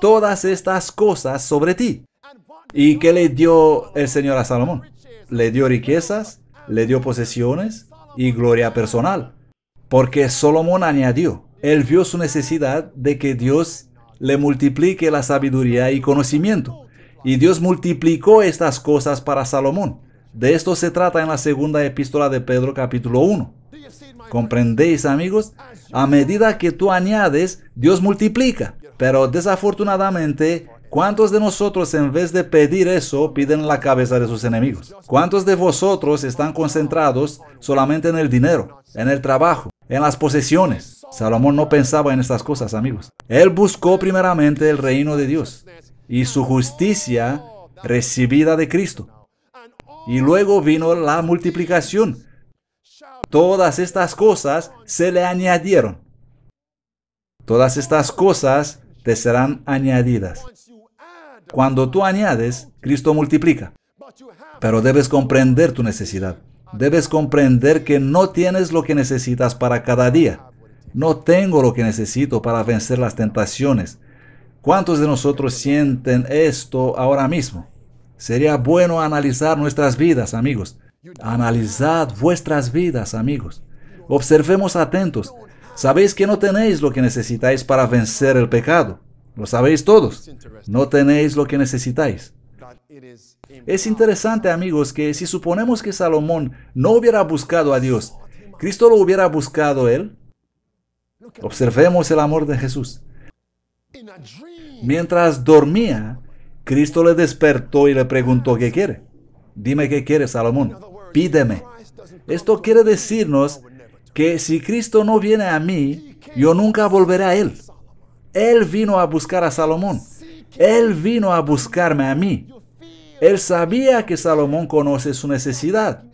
todas estas cosas sobre ti. ¿Y qué le dio el Señor a Salomón? Le dio riquezas, le dio posesiones y gloria personal. Porque Salomón añadió, él vio su necesidad de que Dios le multiplique la sabiduría y conocimiento. Y Dios multiplicó estas cosas para Salomón. De esto se trata en la segunda epístola de Pedro capítulo 1. ¿Comprendéis amigos? A medida que tú añades, Dios multiplica. Pero desafortunadamente, ¿cuántos de nosotros en vez de pedir eso piden la cabeza de sus enemigos? ¿Cuántos de vosotros están concentrados solamente en el dinero, en el trabajo, en las posesiones? Salomón no pensaba en estas cosas, amigos. Él buscó primeramente el reino de Dios y su justicia recibida de Cristo. Y luego vino la multiplicación. Todas estas cosas se le añadieron. Todas estas cosas te serán añadidas. Cuando tú añades, Cristo multiplica. Pero debes comprender tu necesidad. Debes comprender que no tienes lo que necesitas para cada día. No tengo lo que necesito para vencer las tentaciones. ¿Cuántos de nosotros sienten esto ahora mismo? Sería bueno analizar nuestras vidas, amigos. Analizad vuestras vidas, amigos. Observemos atentos. Sabéis que no tenéis lo que necesitáis para vencer el pecado. Lo sabéis todos. No tenéis lo que necesitáis. Es interesante, amigos, que si suponemos que Salomón no hubiera buscado a Dios, ¿Cristo lo hubiera buscado él? Observemos el amor de Jesús. Mientras dormía, Cristo le despertó y le preguntó, ¿qué quiere? Dime qué quiere Salomón. Pídeme. Esto quiere decirnos que si Cristo no viene a mí, yo nunca volveré a Él. Él vino a buscar a Salomón. Él vino a buscarme a mí. Él sabía que Salomón conoce su necesidad.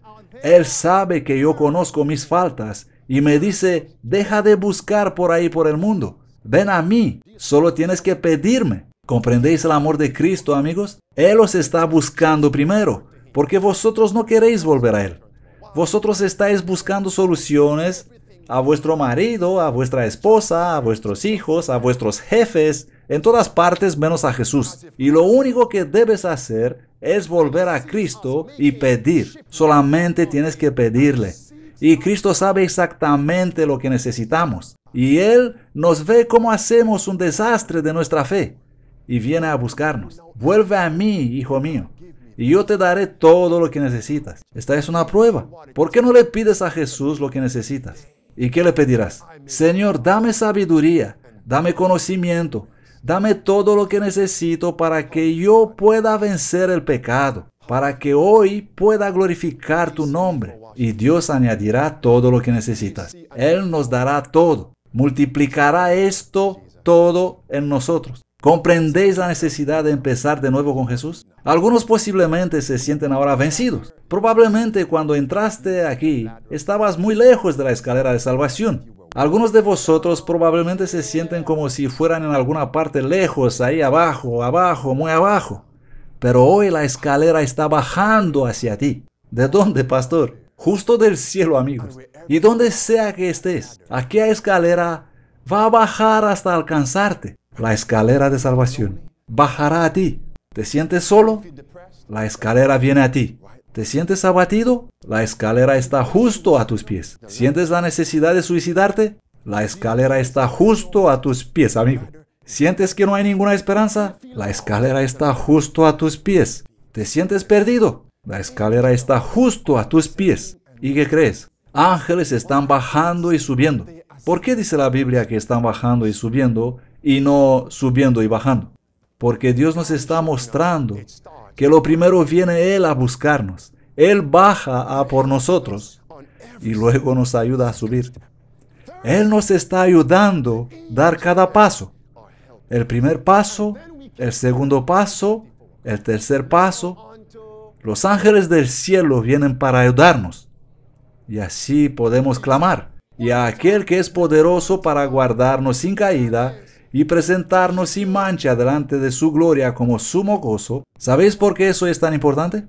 Él sabe que yo conozco mis faltas y me dice, deja de buscar por ahí por el mundo. Ven a mí, solo tienes que pedirme. ¿Comprendéis el amor de Cristo, amigos? Él os está buscando primero, porque vosotros no queréis volver a Él. Vosotros estáis buscando soluciones a vuestro marido, a vuestra esposa, a vuestros hijos, a vuestros jefes, en todas partes menos a Jesús. Y lo único que debes hacer es volver a Cristo y pedir. Solamente tienes que pedirle. Y Cristo sabe exactamente lo que necesitamos. Y Él nos ve cómo hacemos un desastre de nuestra fe y viene a buscarnos. Vuelve a mí, hijo mío, y yo te daré todo lo que necesitas. Esta es una prueba. ¿Por qué no le pides a Jesús lo que necesitas? ¿Y qué le pedirás? Señor, dame sabiduría, dame conocimiento, dame todo lo que necesito para que yo pueda vencer el pecado, para que hoy pueda glorificar tu nombre. Y Dios añadirá todo lo que necesitas. Él nos dará todo, multiplicará esto todo en nosotros. ¿Comprendéis la necesidad de empezar de nuevo con Jesús? Algunos posiblemente se sienten ahora vencidos. Probablemente cuando entraste aquí estabas muy lejos de la escalera de salvación. Algunos de vosotros probablemente se sienten como si fueran en alguna parte lejos, ahí abajo, abajo, muy abajo. Pero hoy la escalera está bajando hacia ti. ¿De dónde, pastor? Justo del cielo, amigos. Y donde sea que estés, aquella escalera va a bajar hasta alcanzarte la escalera de salvación bajará a ti. ¿Te sientes solo? La escalera viene a ti. ¿Te sientes abatido? La escalera está justo a tus pies. ¿Sientes la necesidad de suicidarte? La escalera está justo a tus pies, amigo. ¿Sientes que no hay ninguna esperanza? La escalera está justo a tus pies. ¿Te sientes perdido? La escalera está justo a tus pies. ¿Y qué crees? Ángeles están bajando y subiendo. ¿Por qué dice la Biblia que están bajando y subiendo y no subiendo y bajando. Porque Dios nos está mostrando que lo primero viene Él a buscarnos. Él baja a por nosotros y luego nos ayuda a subir. Él nos está ayudando a dar cada paso. El primer paso, el segundo paso, el tercer paso. Los ángeles del cielo vienen para ayudarnos. Y así podemos clamar. Y a aquel que es poderoso para guardarnos sin caída y presentarnos sin mancha delante de su gloria como sumo gozo. ¿Sabéis por qué eso es tan importante?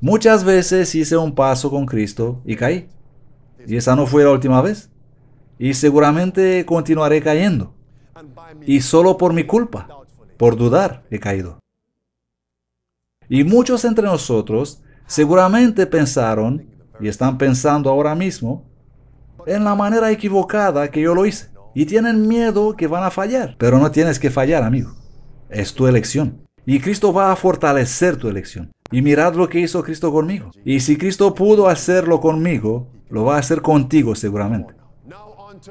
Muchas veces hice un paso con Cristo y caí. Y esa no fue la última vez. Y seguramente continuaré cayendo. Y solo por mi culpa, por dudar, he caído. Y muchos entre nosotros seguramente pensaron, y están pensando ahora mismo, en la manera equivocada que yo lo hice y tienen miedo que van a fallar. Pero no tienes que fallar, amigo. Es tu elección. Y Cristo va a fortalecer tu elección. Y mirad lo que hizo Cristo conmigo. Y si Cristo pudo hacerlo conmigo, lo va a hacer contigo seguramente.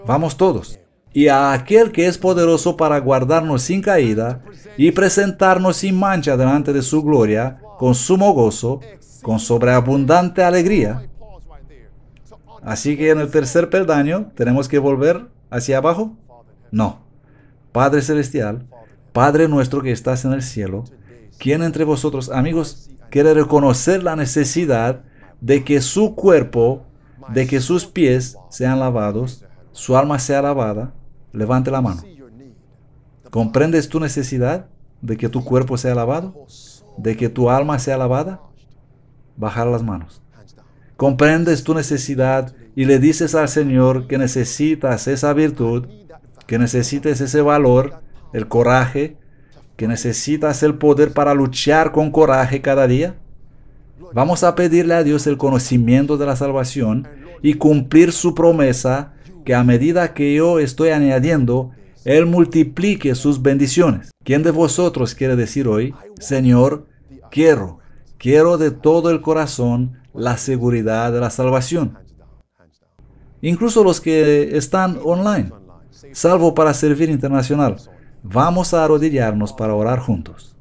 Vamos todos. Y a aquel que es poderoso para guardarnos sin caída y presentarnos sin mancha delante de su gloria, con sumo gozo, con sobreabundante alegría. Así que en el tercer peldaño tenemos que volver hacia abajo? No. Padre Celestial, Padre nuestro que estás en el cielo, ¿quién entre vosotros, amigos, quiere reconocer la necesidad de que su cuerpo, de que sus pies sean lavados, su alma sea lavada? Levante la mano. ¿Comprendes tu necesidad de que tu cuerpo sea lavado? ¿De que tu alma sea lavada? Bajar las manos comprendes tu necesidad y le dices al Señor que necesitas esa virtud, que necesites ese valor, el coraje, que necesitas el poder para luchar con coraje cada día? Vamos a pedirle a Dios el conocimiento de la salvación y cumplir su promesa que a medida que yo estoy añadiendo, Él multiplique sus bendiciones. ¿Quién de vosotros quiere decir hoy, Señor, quiero Quiero de todo el corazón la seguridad de la salvación. Incluso los que están online, salvo para servir internacional, vamos a arrodillarnos para orar juntos.